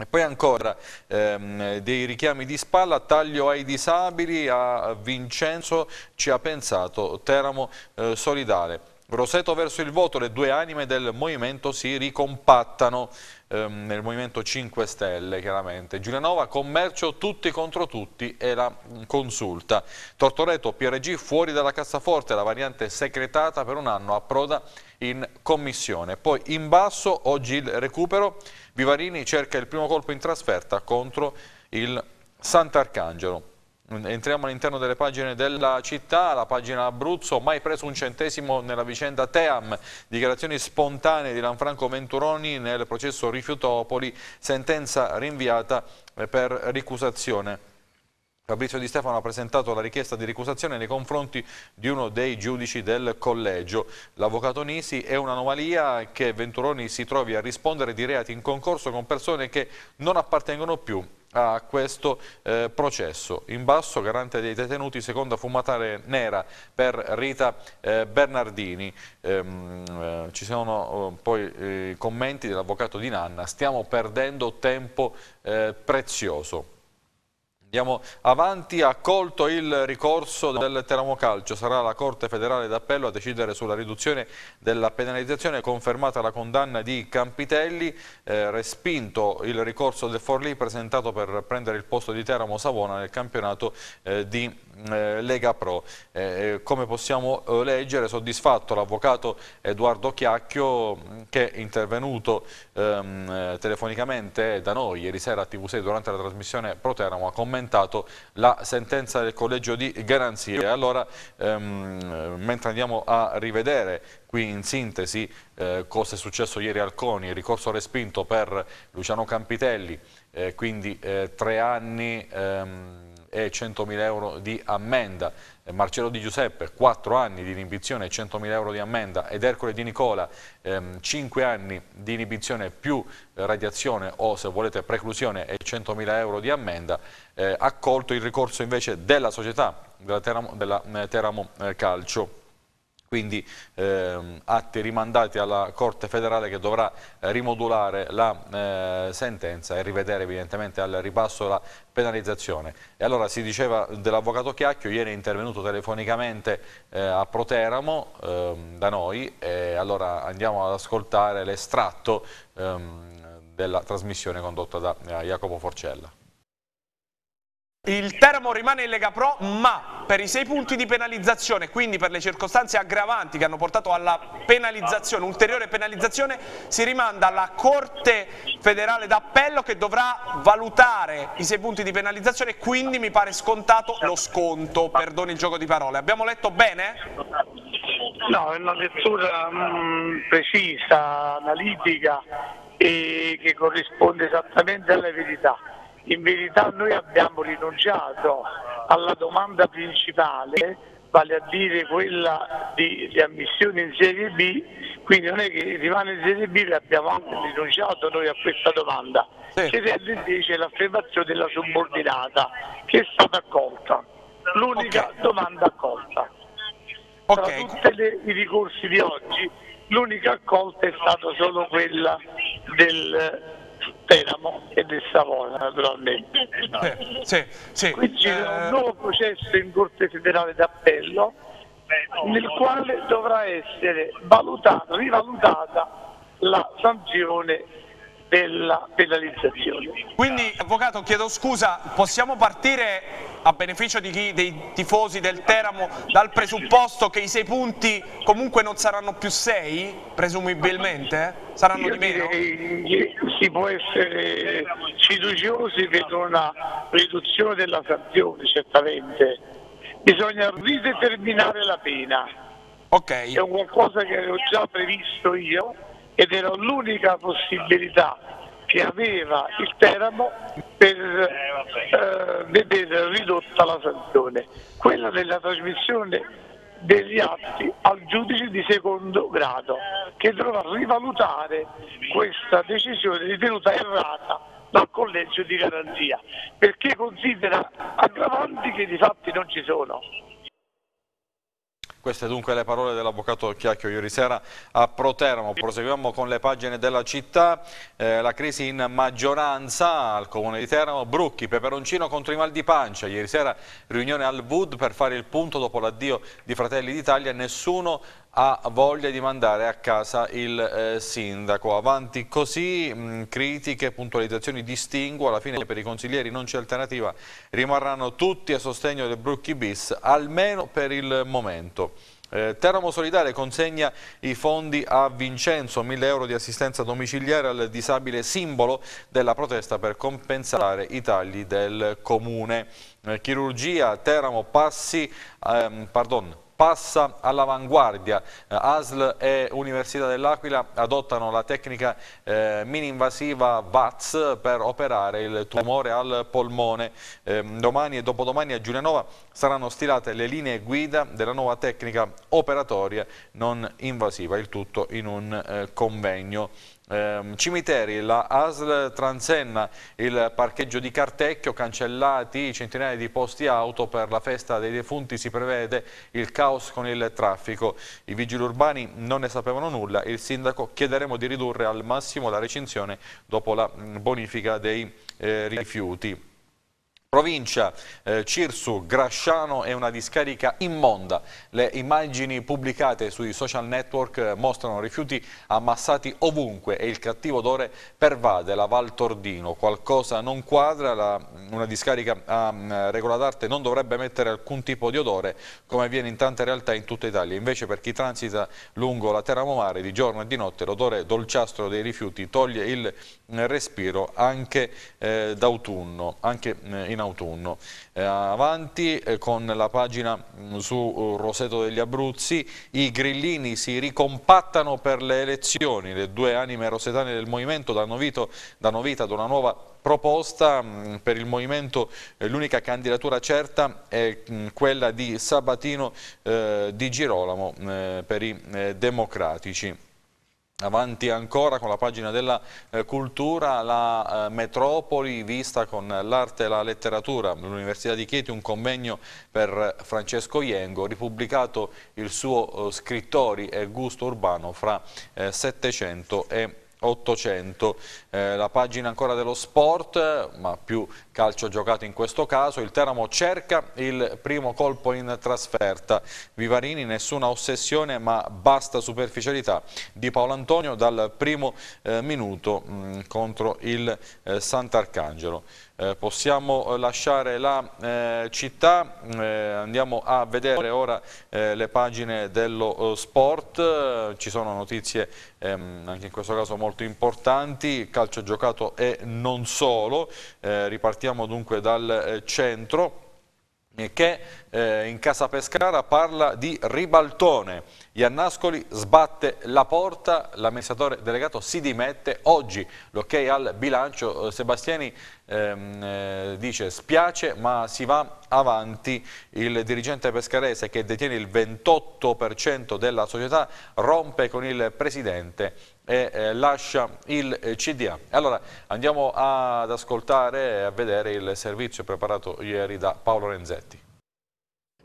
E poi ancora ehm, dei richiami di spalla, taglio ai disabili, a Vincenzo ci ha pensato, Teramo eh, solidale. Roseto verso il voto, le due anime del movimento si ricompattano ehm, nel movimento 5 Stelle chiaramente. Giulianova, commercio tutti contro tutti e la mm, consulta. Tortoreto, PRG fuori dalla cassaforte, la variante secretata per un anno approda in commissione. Poi in basso oggi il recupero Vivarini cerca il primo colpo in trasferta contro il Sant'Arcangelo. Entriamo all'interno delle pagine della città, la pagina Abruzzo, mai preso un centesimo nella vicenda Team, dichiarazioni spontanee di Lanfranco Venturoni nel processo Rifiutopoli, sentenza rinviata per ricusazione. Fabrizio Di Stefano ha presentato la richiesta di ricusazione nei confronti di uno dei giudici del collegio. L'avvocato Nisi è un'anomalia che Venturoni si trovi a rispondere di reati in concorso con persone che non appartengono più a questo eh, processo. In basso, garante dei detenuti, seconda fumatare nera per Rita eh, Bernardini. Ehm, eh, ci sono oh, poi eh, i commenti dell'avvocato Di Nanna, stiamo perdendo tempo eh, prezioso. Andiamo avanti, accolto il ricorso del Teramo-Calcio, sarà la Corte federale d'appello a decidere sulla riduzione della penalizzazione, confermata la condanna di Campitelli, eh, respinto il ricorso del Forlì presentato per prendere il posto di Teramo-Savona nel campionato eh, di eh, Lega Pro. Eh, eh come possiamo eh, leggere, soddisfatto l'avvocato Edoardo Chiacchio mm, che è intervenuto ehm, eh, telefonicamente da noi ieri sera a TV6 durante la trasmissione Proteramo, ha commentato la sentenza del collegio di garanzie. Allora, ehm, mentre andiamo a rivedere qui in sintesi eh, cosa è successo ieri al CONI, ricorso respinto per Luciano Campitelli, eh, quindi eh, tre anni ehm, e 100.000 euro di ammenda, eh, Marcello Di Giuseppe 4 anni di inibizione e 100.000 euro di ammenda ed Ercole Di Nicola 5 ehm, anni di inibizione più eh, radiazione o se volete preclusione e 100.000 euro di ammenda, eh, accolto il ricorso invece della società della Teramo, della Teramo Calcio quindi ehm, atti rimandati alla Corte federale che dovrà eh, rimodulare la eh, sentenza e rivedere evidentemente al ripasso la penalizzazione. E allora si diceva dell'avvocato Chiacchio, ieri è intervenuto telefonicamente eh, a Proteramo ehm, da noi e allora andiamo ad ascoltare l'estratto ehm, della trasmissione condotta da eh, Jacopo Forcella. Il Teramo rimane in Lega Pro ma per i sei punti di penalizzazione, quindi per le circostanze aggravanti che hanno portato alla penalizzazione, ulteriore penalizzazione, si rimanda alla Corte federale d'appello che dovrà valutare i sei punti di penalizzazione e quindi mi pare scontato lo sconto, perdoni il gioco di parole. Abbiamo letto bene? No, è una lettura mm, precisa, analitica e che corrisponde esattamente alla verità in verità noi abbiamo rinunciato alla domanda principale, vale a dire quella di, di ammissione in Serie B, quindi non è che rimane in Serie B, abbiamo anche rinunciato noi a questa domanda. Sì. Chiedendo invece l'affermazione della subordinata, che è stata accolta, l'unica okay. domanda accolta. Okay. Tra tutti i ricorsi di oggi, l'unica accolta è stata solo quella del Teramo e di Savona naturalmente. Eh, sì, sì. Qui c'è un eh, nuovo processo in Corte Federale d'Appello nel quale dovrà essere valutata, rivalutata la sanzione della penalizzazione. Quindi, Avvocato, chiedo scusa, possiamo partire a beneficio di chi, dei tifosi del Teramo dal presupposto che i sei punti comunque non saranno più sei, presumibilmente? Saranno di meno? si può essere fiduciosi vedo una riduzione della sanzione, certamente. Bisogna rideterminare la pena. Okay. È un qualcosa che avevo già previsto io ed era l'unica possibilità che aveva il Teramo per eh, vedere ridotta la sanzione, quella della trasmissione degli atti al giudice di secondo grado che dovrà rivalutare questa decisione ritenuta errata dal collegio di garanzia perché considera aggravanti che di fatti non ci sono. Queste dunque le parole dell'avvocato Chiacchio ieri sera a Proteramo. Proseguiamo con le pagine della città, eh, la crisi in maggioranza al comune di Teramo, Brucchi, Peperoncino contro i mal di pancia. Ieri sera riunione al Wood per fare il punto dopo l'addio di Fratelli d'Italia, nessuno ha voglia di mandare a casa il eh, sindaco. Avanti così, mh, mm, critiche, puntualizzazioni di alla fine per i consiglieri non c'è alternativa, rimarranno tutti a sostegno del Brucchi bis, almeno per il momento. Eh, Teramo Solidale consegna i fondi a Vincenzo, 1000 euro di assistenza domiciliare al disabile simbolo della protesta per compensare i tagli del comune. Eh, chirurgia, Teramo passi, ehm, pardon, passa all'avanguardia. Eh, ASL e Università dell'Aquila adottano la tecnica eh, mini-invasiva VATS per operare il tumore al polmone. Eh, domani e dopodomani a Giulianova saranno stilate le linee guida della nuova tecnica operatoria non invasiva, il tutto in un eh, convegno eh, cimiteri, la ASL Transenna, il parcheggio di Cartecchio, cancellati centinaia di posti auto per la festa dei defunti, si prevede il caos con il traffico. I vigili urbani non ne sapevano nulla, il sindaco chiederemo di ridurre al massimo la recinzione dopo la mm, bonifica dei eh, rifiuti. Provincia eh, Cirsu Grasciano è una discarica immonda. Le immagini pubblicate sui social network eh, mostrano rifiuti ammassati ovunque e il cattivo odore pervade la Val Tordino. Qualcosa non quadra, la, una discarica a ah, mm, regola d'arte non dovrebbe mettere alcun tipo di odore come avviene in tante realtà in tutta Italia. Invece per chi transita lungo la terra momare di giorno e di notte l'odore dolciastro dei rifiuti toglie il mm, respiro anche eh, d'autunno, anche eh, in in autunno. Eh, avanti eh, con la pagina mh, mm, su eh, Roseto degli Abruzzi, i grillini si ricompattano per le elezioni, le due anime rosetane del movimento danno, vito, danno vita ad una nuova proposta mm, per il Movimento eh, l'unica candidatura certa è mm, quella di Sabatino eh, Di Girolamo eh, per i eh, democratici. Avanti ancora con la pagina della eh, cultura, la eh, metropoli vista con l'arte e la letteratura. L'Università di Chieti un convegno per Francesco Iengo, ripubblicato il suo eh, Scrittori e gusto urbano fra eh, Settecento e 800. Eh, la pagina ancora dello sport, ma più calcio giocato in questo caso, il Teramo cerca il primo colpo in trasferta, Vivarini nessuna ossessione ma basta superficialità di Paolo Antonio dal primo eh, minuto mh, mm, contro il eh, Sant'Arcangelo. Eh, possiamo lasciare la eh, città, mm, eh, andiamo a vedere ora eh, le pagine dello sport, ci sono notizie ehm, anche in questo caso molto importanti, calcio giocato e non solo, ripartiamo Partiamo dunque dal eh, centro eh, che eh, in Casa Pescara parla di ribaltone Iannascoli sbatte la porta, l'amministratore delegato si dimette, oggi l'ok al bilancio, eh, Sebastiani ehm, eh, dice spiace ma si va avanti, il dirigente pescarese che detiene il 28% della società rompe con il presidente e eh, lascia il eh, CDA. Allora andiamo ad ascoltare e a vedere il servizio preparato ieri da Paolo Renzetti.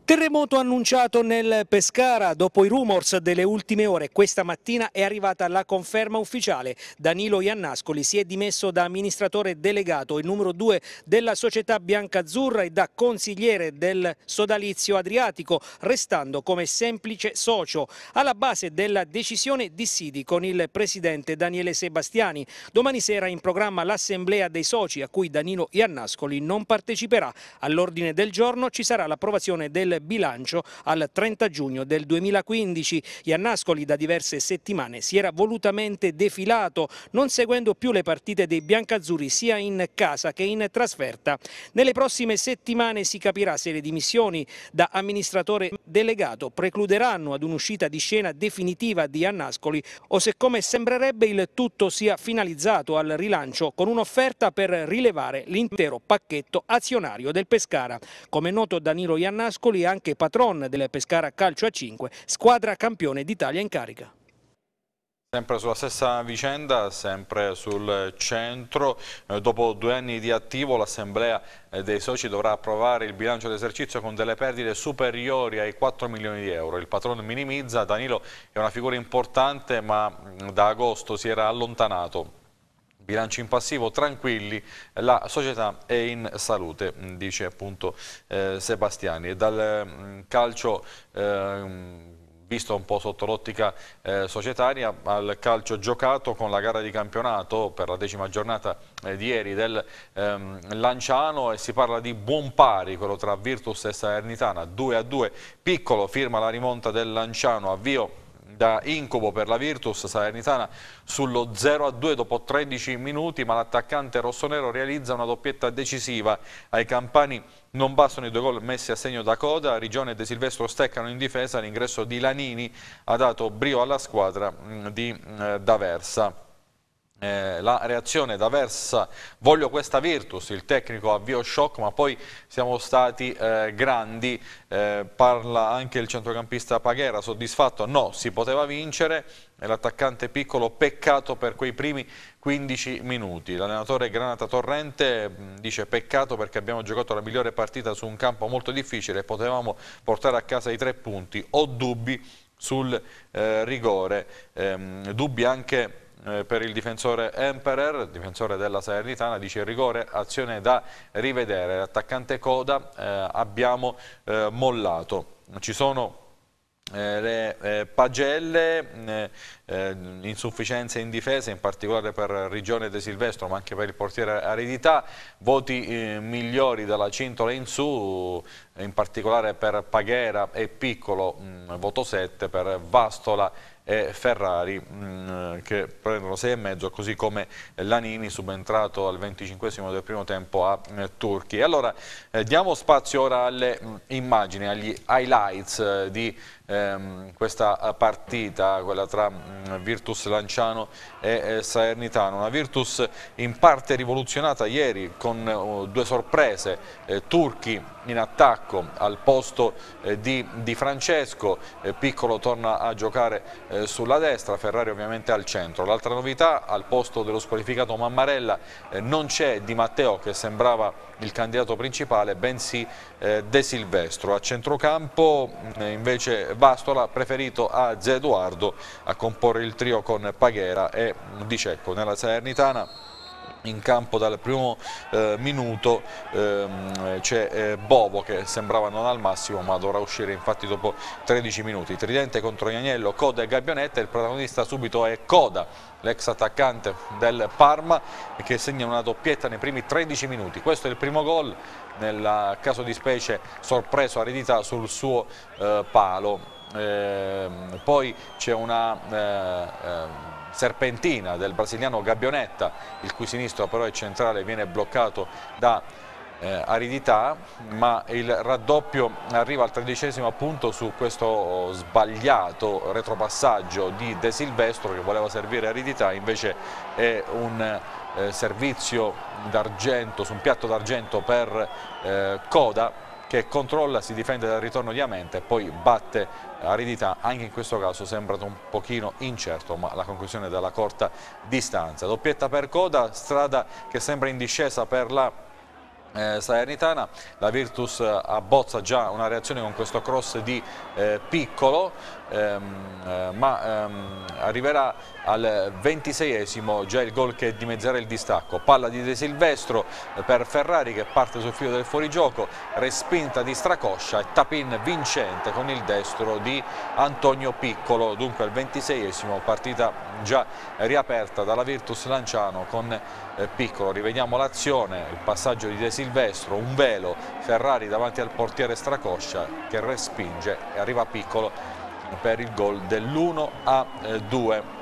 Terremoto annunciato nel Pescara, dopo i rumors delle ultime ore, questa mattina è arrivata la conferma ufficiale. Danilo Iannascoli si è dimesso da amministratore delegato, il numero due della società biancazzurra e da consigliere del sodalizio adriatico, restando come semplice socio. Alla base della decisione dissidi con il presidente Daniele Sebastiani. Domani sera in programma l'assemblea dei soci a cui Danilo Iannascoli non parteciperà. All'ordine del giorno ci sarà l'approvazione del bilancio al 30 giugno del 2015. Iannascoli da diverse settimane si era volutamente defilato, non seguendo più le partite dei biancazzurri sia in casa che in trasferta. Nelle prossime settimane si capirà se le dimissioni da amministratore delegato precluderanno ad un'uscita di scena definitiva di Annascoli o se come sembrerebbe il tutto sia finalizzato al rilancio con un'offerta per rilevare l'intero pacchetto azionario del Pescara. Come è noto Danilo Iannascoli poi anche patron della Pescara Calcio a 5, squadra campione d'Italia in carica. Sempre sulla stessa vicenda, sempre sul centro, eh, dopo due anni di attivo l'Assemblea eh, dei soci dovrà approvare il bilancio d'esercizio con delle perdite superiori ai 4 milioni di euro. Il patron minimizza, Danilo è una figura importante ma mm, da agosto si era allontanato bilancio in passivo, tranquilli, la società è in salute, mm, dice appunto eh, Sebastiani. E dal mh, mm, calcio... Eh, visto un po' sotto l'ottica eh, societaria, al calcio giocato con la gara di campionato per la decima giornata eh, di ieri del ehm, Lanciano e si parla di buon pari, quello tra Virtus e Salernitana, 2 a 2, piccolo firma la rimonta del Lanciano, avvio da incubo per la Virtus Salernitana sullo 0-2 dopo 13 minuti, ma l'attaccante rossonero realizza una doppietta decisiva. Ai campani non bastano i due gol messi a segno da Coda, Rigione e De Silvestro steccano in difesa, l'ingresso di Lanini ha dato brio alla squadra mm, di eh, D'Aversa. Eh, la reazione da Versa, voglio questa Virtus, il tecnico avvio shock, ma poi siamo stati eh, grandi, eh, parla anche il centrocampista Paghera, soddisfatto, no, si poteva vincere, l'attaccante piccolo, peccato per quei primi 15 minuti. L'allenatore Granata Torrente dice peccato perché abbiamo giocato la migliore partita su un campo molto difficile potevamo portare a casa i tre punti. Ho dubbi sul eh, rigore, ehm, dubbi anche eh, per il difensore Emperor, difensore della Salernitana, dice il rigore, azione da rivedere, l'attaccante Coda eh, abbiamo eh, mollato. Ci sono eh, le eh, pagelle, eh, eh, insufficienze in difesa, in particolare per Rigione De Silvestro, ma anche per il portiere Aridità, voti migliori dalla cintola in su, in particolare per Paghera e Piccolo, mh, mm, voto 7, per Vastola e Ferrari mh, mm, che prendono 6,5 così come Lanini subentrato al 25 del primo tempo a eh, Turchi. Allora eh, diamo spazio ora alle mh, mm, immagini, agli highlights eh, di ehm, questa eh, partita, quella tra mh, mm, Virtus Lanciano e eh, Salernitano. Una Virtus in parte rivoluzionata ieri con oh, due sorprese, eh, Turchi in attacco al posto eh, di, di, Francesco, eh, Piccolo torna a giocare sulla destra, Ferrari ovviamente al centro. L'altra novità, al posto dello squalificato Mammarella non c'è Di Matteo che sembrava il candidato principale, bensì De Silvestro. A centrocampo mm, invece Vastola preferito a Zeduardo a comporre il trio con Paghera e Di Cecco nella Salernitana in campo dal primo eh, minuto ehm, c'è eh, Bovo che sembrava non al massimo ma dovrà uscire infatti dopo 13 minuti Tridente contro Iagnello, Coda e Gabbionetta il protagonista subito è Coda l'ex attaccante del Parma che segna una doppietta nei primi 13 minuti questo è il primo gol nel caso di specie sorpreso a sul suo eh, palo ehm, poi c'è una eh, ehm, serpentina del brasiliano Gabbionetta, il cui sinistro però è centrale, viene bloccato da eh, aridità, ma il raddoppio arriva al tredicesimo appunto su questo sbagliato retropassaggio di De Silvestro che voleva servire aridità, invece è un eh, servizio d'argento, su un piatto d'argento per eh, Coda che controlla, si difende dal ritorno di Amente e poi batte Aridità, anche in questo caso sembrato un pochino incerto ma la conclusione dalla corta distanza. Doppietta per coda, strada che sembra in discesa per la eh, Salernitana, la Virtus eh, abbozza già una reazione con questo cross di eh, Piccolo, ehm, eh, ma ehm, arriverà al 26esimo già il gol che dimezzerà il distacco. Palla di De Silvestro eh, per Ferrari che parte sul filo del fuorigioco, respinta di Stracoscia e tapin vincente con il destro di Antonio Piccolo. Dunque al 26esimo partita già riaperta dalla Virtus Lanciano con eh, Piccolo. Rivediamo l'azione, il passaggio di De Silvestro, un velo, Ferrari davanti al portiere Stracoscia che respinge e arriva Piccolo per il gol dell'1 a 2. Eh,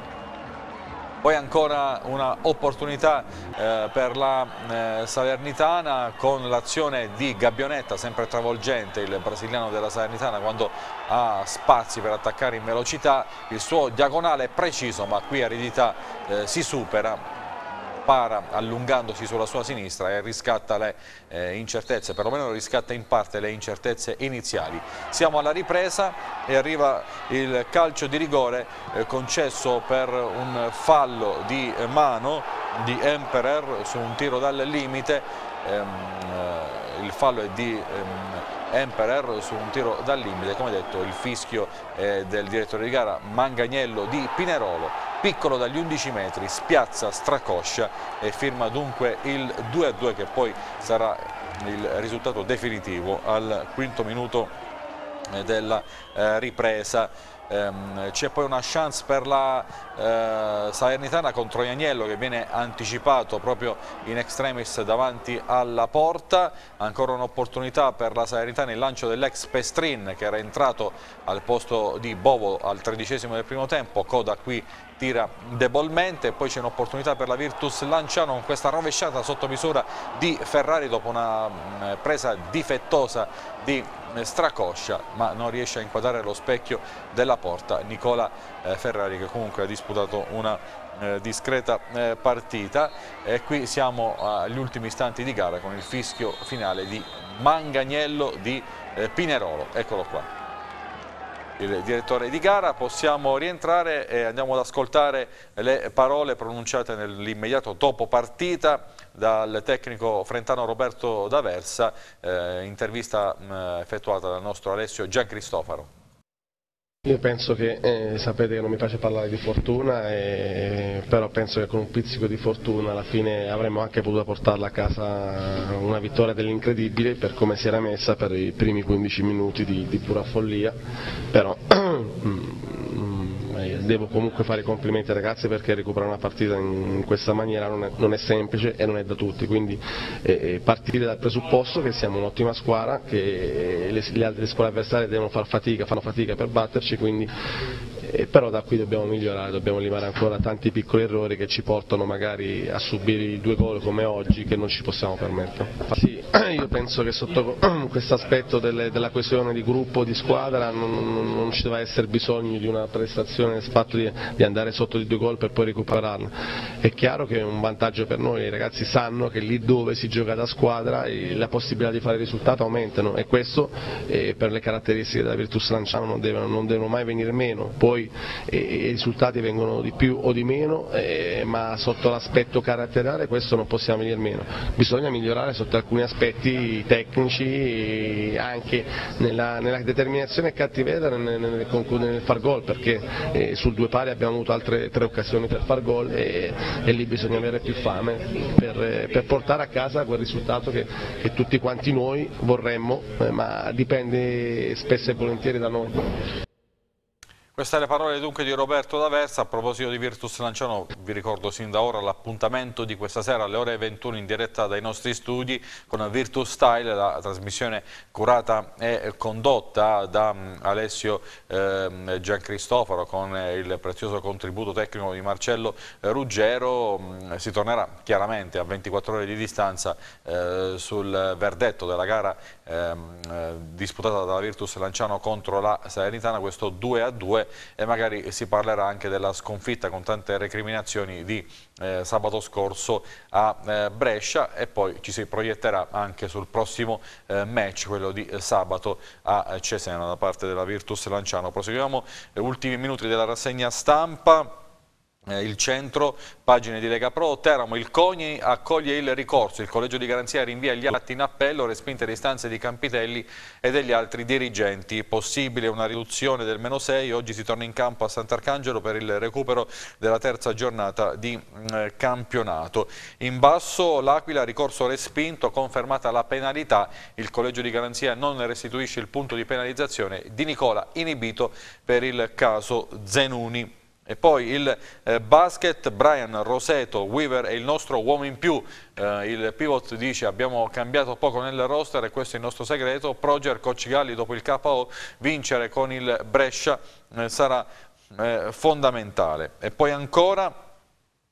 Poi ancora un'opportunità eh, per la eh, Salernitana con l'azione di Gabbionetta, sempre travolgente il brasiliano della Salernitana quando ha spazi per attaccare in velocità, il suo diagonale è preciso ma qui aridità eh, si supera para allungandosi sulla sua sinistra e riscatta le eh, incertezze, perlomeno riscatta in parte le incertezze iniziali. Siamo alla ripresa e arriva il calcio di rigore eh, concesso per un fallo di mano di Emperor su un tiro dal limite. Ehm, eh, il fallo è di ehm, Emperor su un tiro dal limite, come detto il fischio eh, del direttore di gara Manganiello di Pinerolo, piccolo dagli 11 metri, spiazza, stracoscia e firma dunque il 2-2 che poi sarà il risultato definitivo al quinto minuto eh, della eh, ripresa. Ehm, c'è poi una chance per la eh, Salernitana contro Iagnello che viene anticipato proprio in extremis davanti alla porta ancora un'opportunità per la Salernitana il lancio dell'ex Pestrin che era entrato al posto di Bovo al tredicesimo del primo tempo coda qui tira debolmente, poi c'è un'opportunità per la Virtus Lanciano con questa rovesciata sotto misura di Ferrari dopo una mm, presa difettosa di eh, stracoscia ma non riesce a inquadrare lo specchio della porta Nicola eh, Ferrari che comunque ha disputato una eh, discreta partita e qui siamo agli ultimi istanti di gara con il fischio finale di Manganiello di Pinerolo eccolo qua il direttore di gara. Possiamo rientrare e andiamo ad ascoltare le parole pronunciate nell'immediato dopo partita dal tecnico frentano Roberto D'Aversa, eh, intervista mh, effettuata dal nostro Alessio Giancristofaro. Io penso che, eh, sapete che non mi piace parlare di fortuna, e, eh, però penso che con un pizzico di fortuna alla fine avremmo anche potuto portarla a casa una vittoria dell'incredibile per come si era messa per i primi 15 minuti di, di pura follia, però mm, eh, devo comunque fare i complimenti ai ragazzi perché recuperare una partita in questa maniera non è, non è semplice e non è da tutti, quindi eh, eh partire dal presupposto che siamo un'ottima squadra, che eh, le, le altre squadre avversarie devono far fatica, fanno fatica per batterci, quindi eh, però da qui dobbiamo migliorare, dobbiamo limare ancora tanti piccoli errori che ci portano magari a subire i due gol come oggi che non ci possiamo permettere. Sì, io penso che sotto questo aspetto della questione di gruppo, di squadra, non, non ci deve essere bisogno di una prestazione, del fatto di, di andare sotto di due gol per poi recuperarla. È chiaro che è un vantaggio per noi, i ragazzi sanno che lì dove si gioca da squadra la possibilità di fare risultato aumentano e questo eh, per le caratteristiche della Virtus Lanciano non devono, non devono mai venire meno. Poi poi i risultati vengono di più o di meno, ma sotto l'aspetto caratteriale questo non possiamo venire meno. Bisogna migliorare sotto alcuni aspetti tecnici, anche nella, nella determinazione e cattiveria nel, nel, nel, far gol, perché eh, sul due pari abbiamo avuto altre tre occasioni per far gol e, e lì bisogna avere più fame per, per, portare a casa quel risultato che, che tutti quanti noi vorremmo, eh, ma dipende spesso e volentieri da noi. Queste le parole dunque di Roberto D'Aversa a proposito di Virtus Lanciano, vi ricordo sin da ora l'appuntamento di questa sera alle ore 21 in diretta dai nostri studi con Virtus Style, la trasmissione curata e condotta da mm, Alessio ehm, Giancristoforo con eh, il prezioso contributo tecnico di Marcello eh, Ruggero, mm, si tornerà chiaramente a 24 ore di distanza eh, sul verdetto della gara ehm, disputata dalla Virtus Lanciano contro la Salernitana, questo 2 a 2 e magari si parlerà anche della sconfitta con tante recriminazioni di eh, sabato scorso a eh, Brescia e poi ci si proietterà anche sul prossimo eh, match, quello di eh, sabato a eh, Cesena da parte della Virtus Lanciano. Proseguiamo, eh, ultimi minuti della rassegna stampa. Eh, il centro, pagine di Lega Pro, Teramo, il Cogni accoglie il ricorso, il collegio di garanzia rinvia gli atti in appello, respinte le istanze di Campitelli e degli altri dirigenti, possibile una riduzione del meno 6, oggi si torna in campo a Sant'Arcangelo per il recupero della terza giornata di mm, eh, campionato. In basso l'Aquila, ricorso respinto, confermata la penalità, il collegio di garanzia non restituisce il punto di penalizzazione di Nicola, inibito per il caso Zenuni. E poi il eh, basket, Brian Roseto, Weaver è il nostro uomo in più, eh, il pivot dice abbiamo cambiato poco nel roster e questo è il nostro segreto, Proger Coccigalli dopo il KO vincere con il Brescia eh, sarà eh, fondamentale. E poi ancora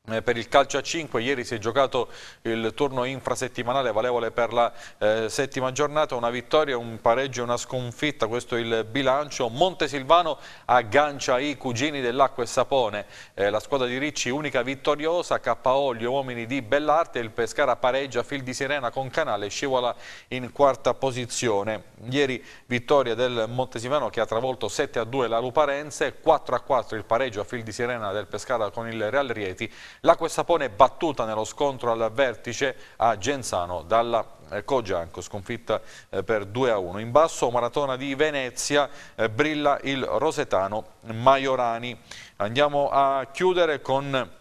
eh, per il calcio a 5, ieri si è giocato il turno infrasettimanale valevole per la eh, settima giornata, una vittoria, un pareggio e una sconfitta, questo è il bilancio. Montesilvano aggancia i cugini dell'acqua e sapone, eh, la squadra di Ricci unica vittoriosa, KO gli uomini di Bellarte, il Pescara pareggia Fil di Sirena con Canale, scivola in quarta posizione. Ieri vittoria del Montesilvano che ha travolto 7 a 2 la Luparense, 4-4 a 4 il pareggio a Fil di Sirena del Pescara con il Real Rieti L'acqua e sapone battuta nello scontro al vertice a Genzano dalla Cogianco, eh, sconfitta eh, per 2 a 1. In basso Maratona di Venezia, eh, brilla il rosetano Maiorani. Andiamo a chiudere con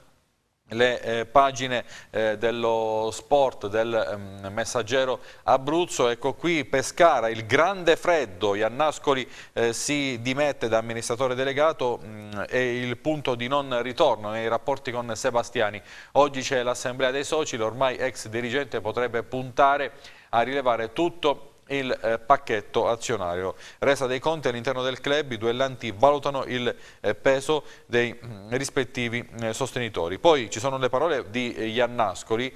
le eh, pagine eh, dello sport del eh, messaggero Abruzzo, ecco qui Pescara, il grande freddo, Iannascoli eh, si dimette da amministratore delegato mh, mm, e il punto di non ritorno nei rapporti con Sebastiani. Oggi c'è l'assemblea dei soci, l'ormai ex dirigente potrebbe puntare a rilevare tutto il eh, pacchetto azionario. Resa dei conti all'interno del club, i duellanti valutano il eh, peso dei mm, rispettivi eh, sostenitori. Poi ci sono le parole di Iannascoli,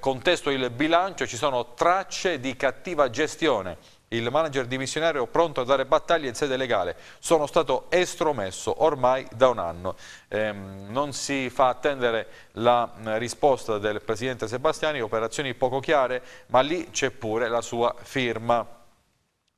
contesto il bilancio, ci sono tracce di cattiva gestione il manager dimissionario pronto a dare battaglia in sede legale. Sono stato estromesso ormai da un anno. Eh, non si fa attendere la mm, risposta del presidente Sebastiani, operazioni poco chiare, ma lì c'è pure la sua firma.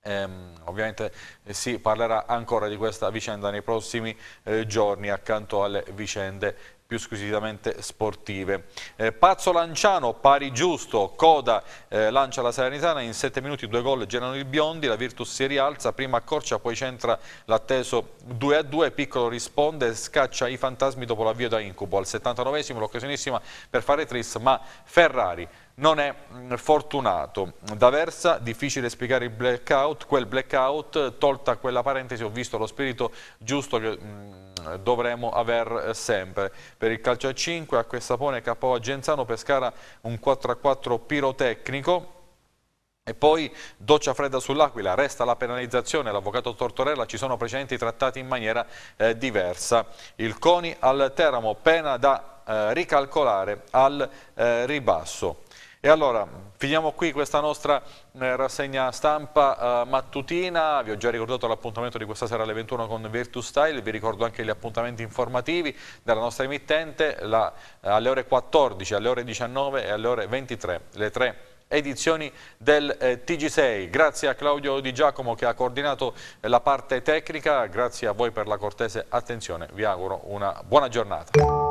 Eh, ovviamente si parlerà ancora di questa vicenda nei prossimi eh, giorni accanto alle vicende più squisitamente sportive. Eh, Pazzo Lanciano, pari giusto, coda eh, lancia la Salernitana, in 7 minuti due gol generano i biondi, la Virtus si rialza, prima accorcia, poi centra l'atteso 2-2, Piccolo risponde, scaccia i fantasmi dopo l'avvio da incubo, al 79esimo l'occasionissima per fare tris, ma Ferrari non è mm, fortunato. Da Versa difficile spiegare il blackout, quel blackout tolto tolta quella parentesi ho visto lo spirito giusto che mh, mm, dovremmo aver eh, sempre. Per il calcio a 5 a Questapone, capo a Genzano, Pescara un 4 a 4 pirotecnico. E poi doccia fredda sull'Aquila, resta la penalizzazione, l'avvocato Tortorella, ci sono precedenti trattati in maniera eh, diversa. Il CONI al Teramo, pena da eh, ricalcolare al eh, ribasso. E allora, finiamo qui questa nostra eh, rassegna stampa eh, mattutina, vi ho già ricordato l'appuntamento di questa sera alle 21 con Virtus Style, vi ricordo anche gli appuntamenti informativi della nostra emittente la, eh, alle ore 14, alle ore 19 e alle ore 23, le tre edizioni del eh, TG6. Grazie a Claudio Di Giacomo che ha coordinato eh, la parte tecnica, grazie a voi per la cortese attenzione, vi auguro una buona giornata.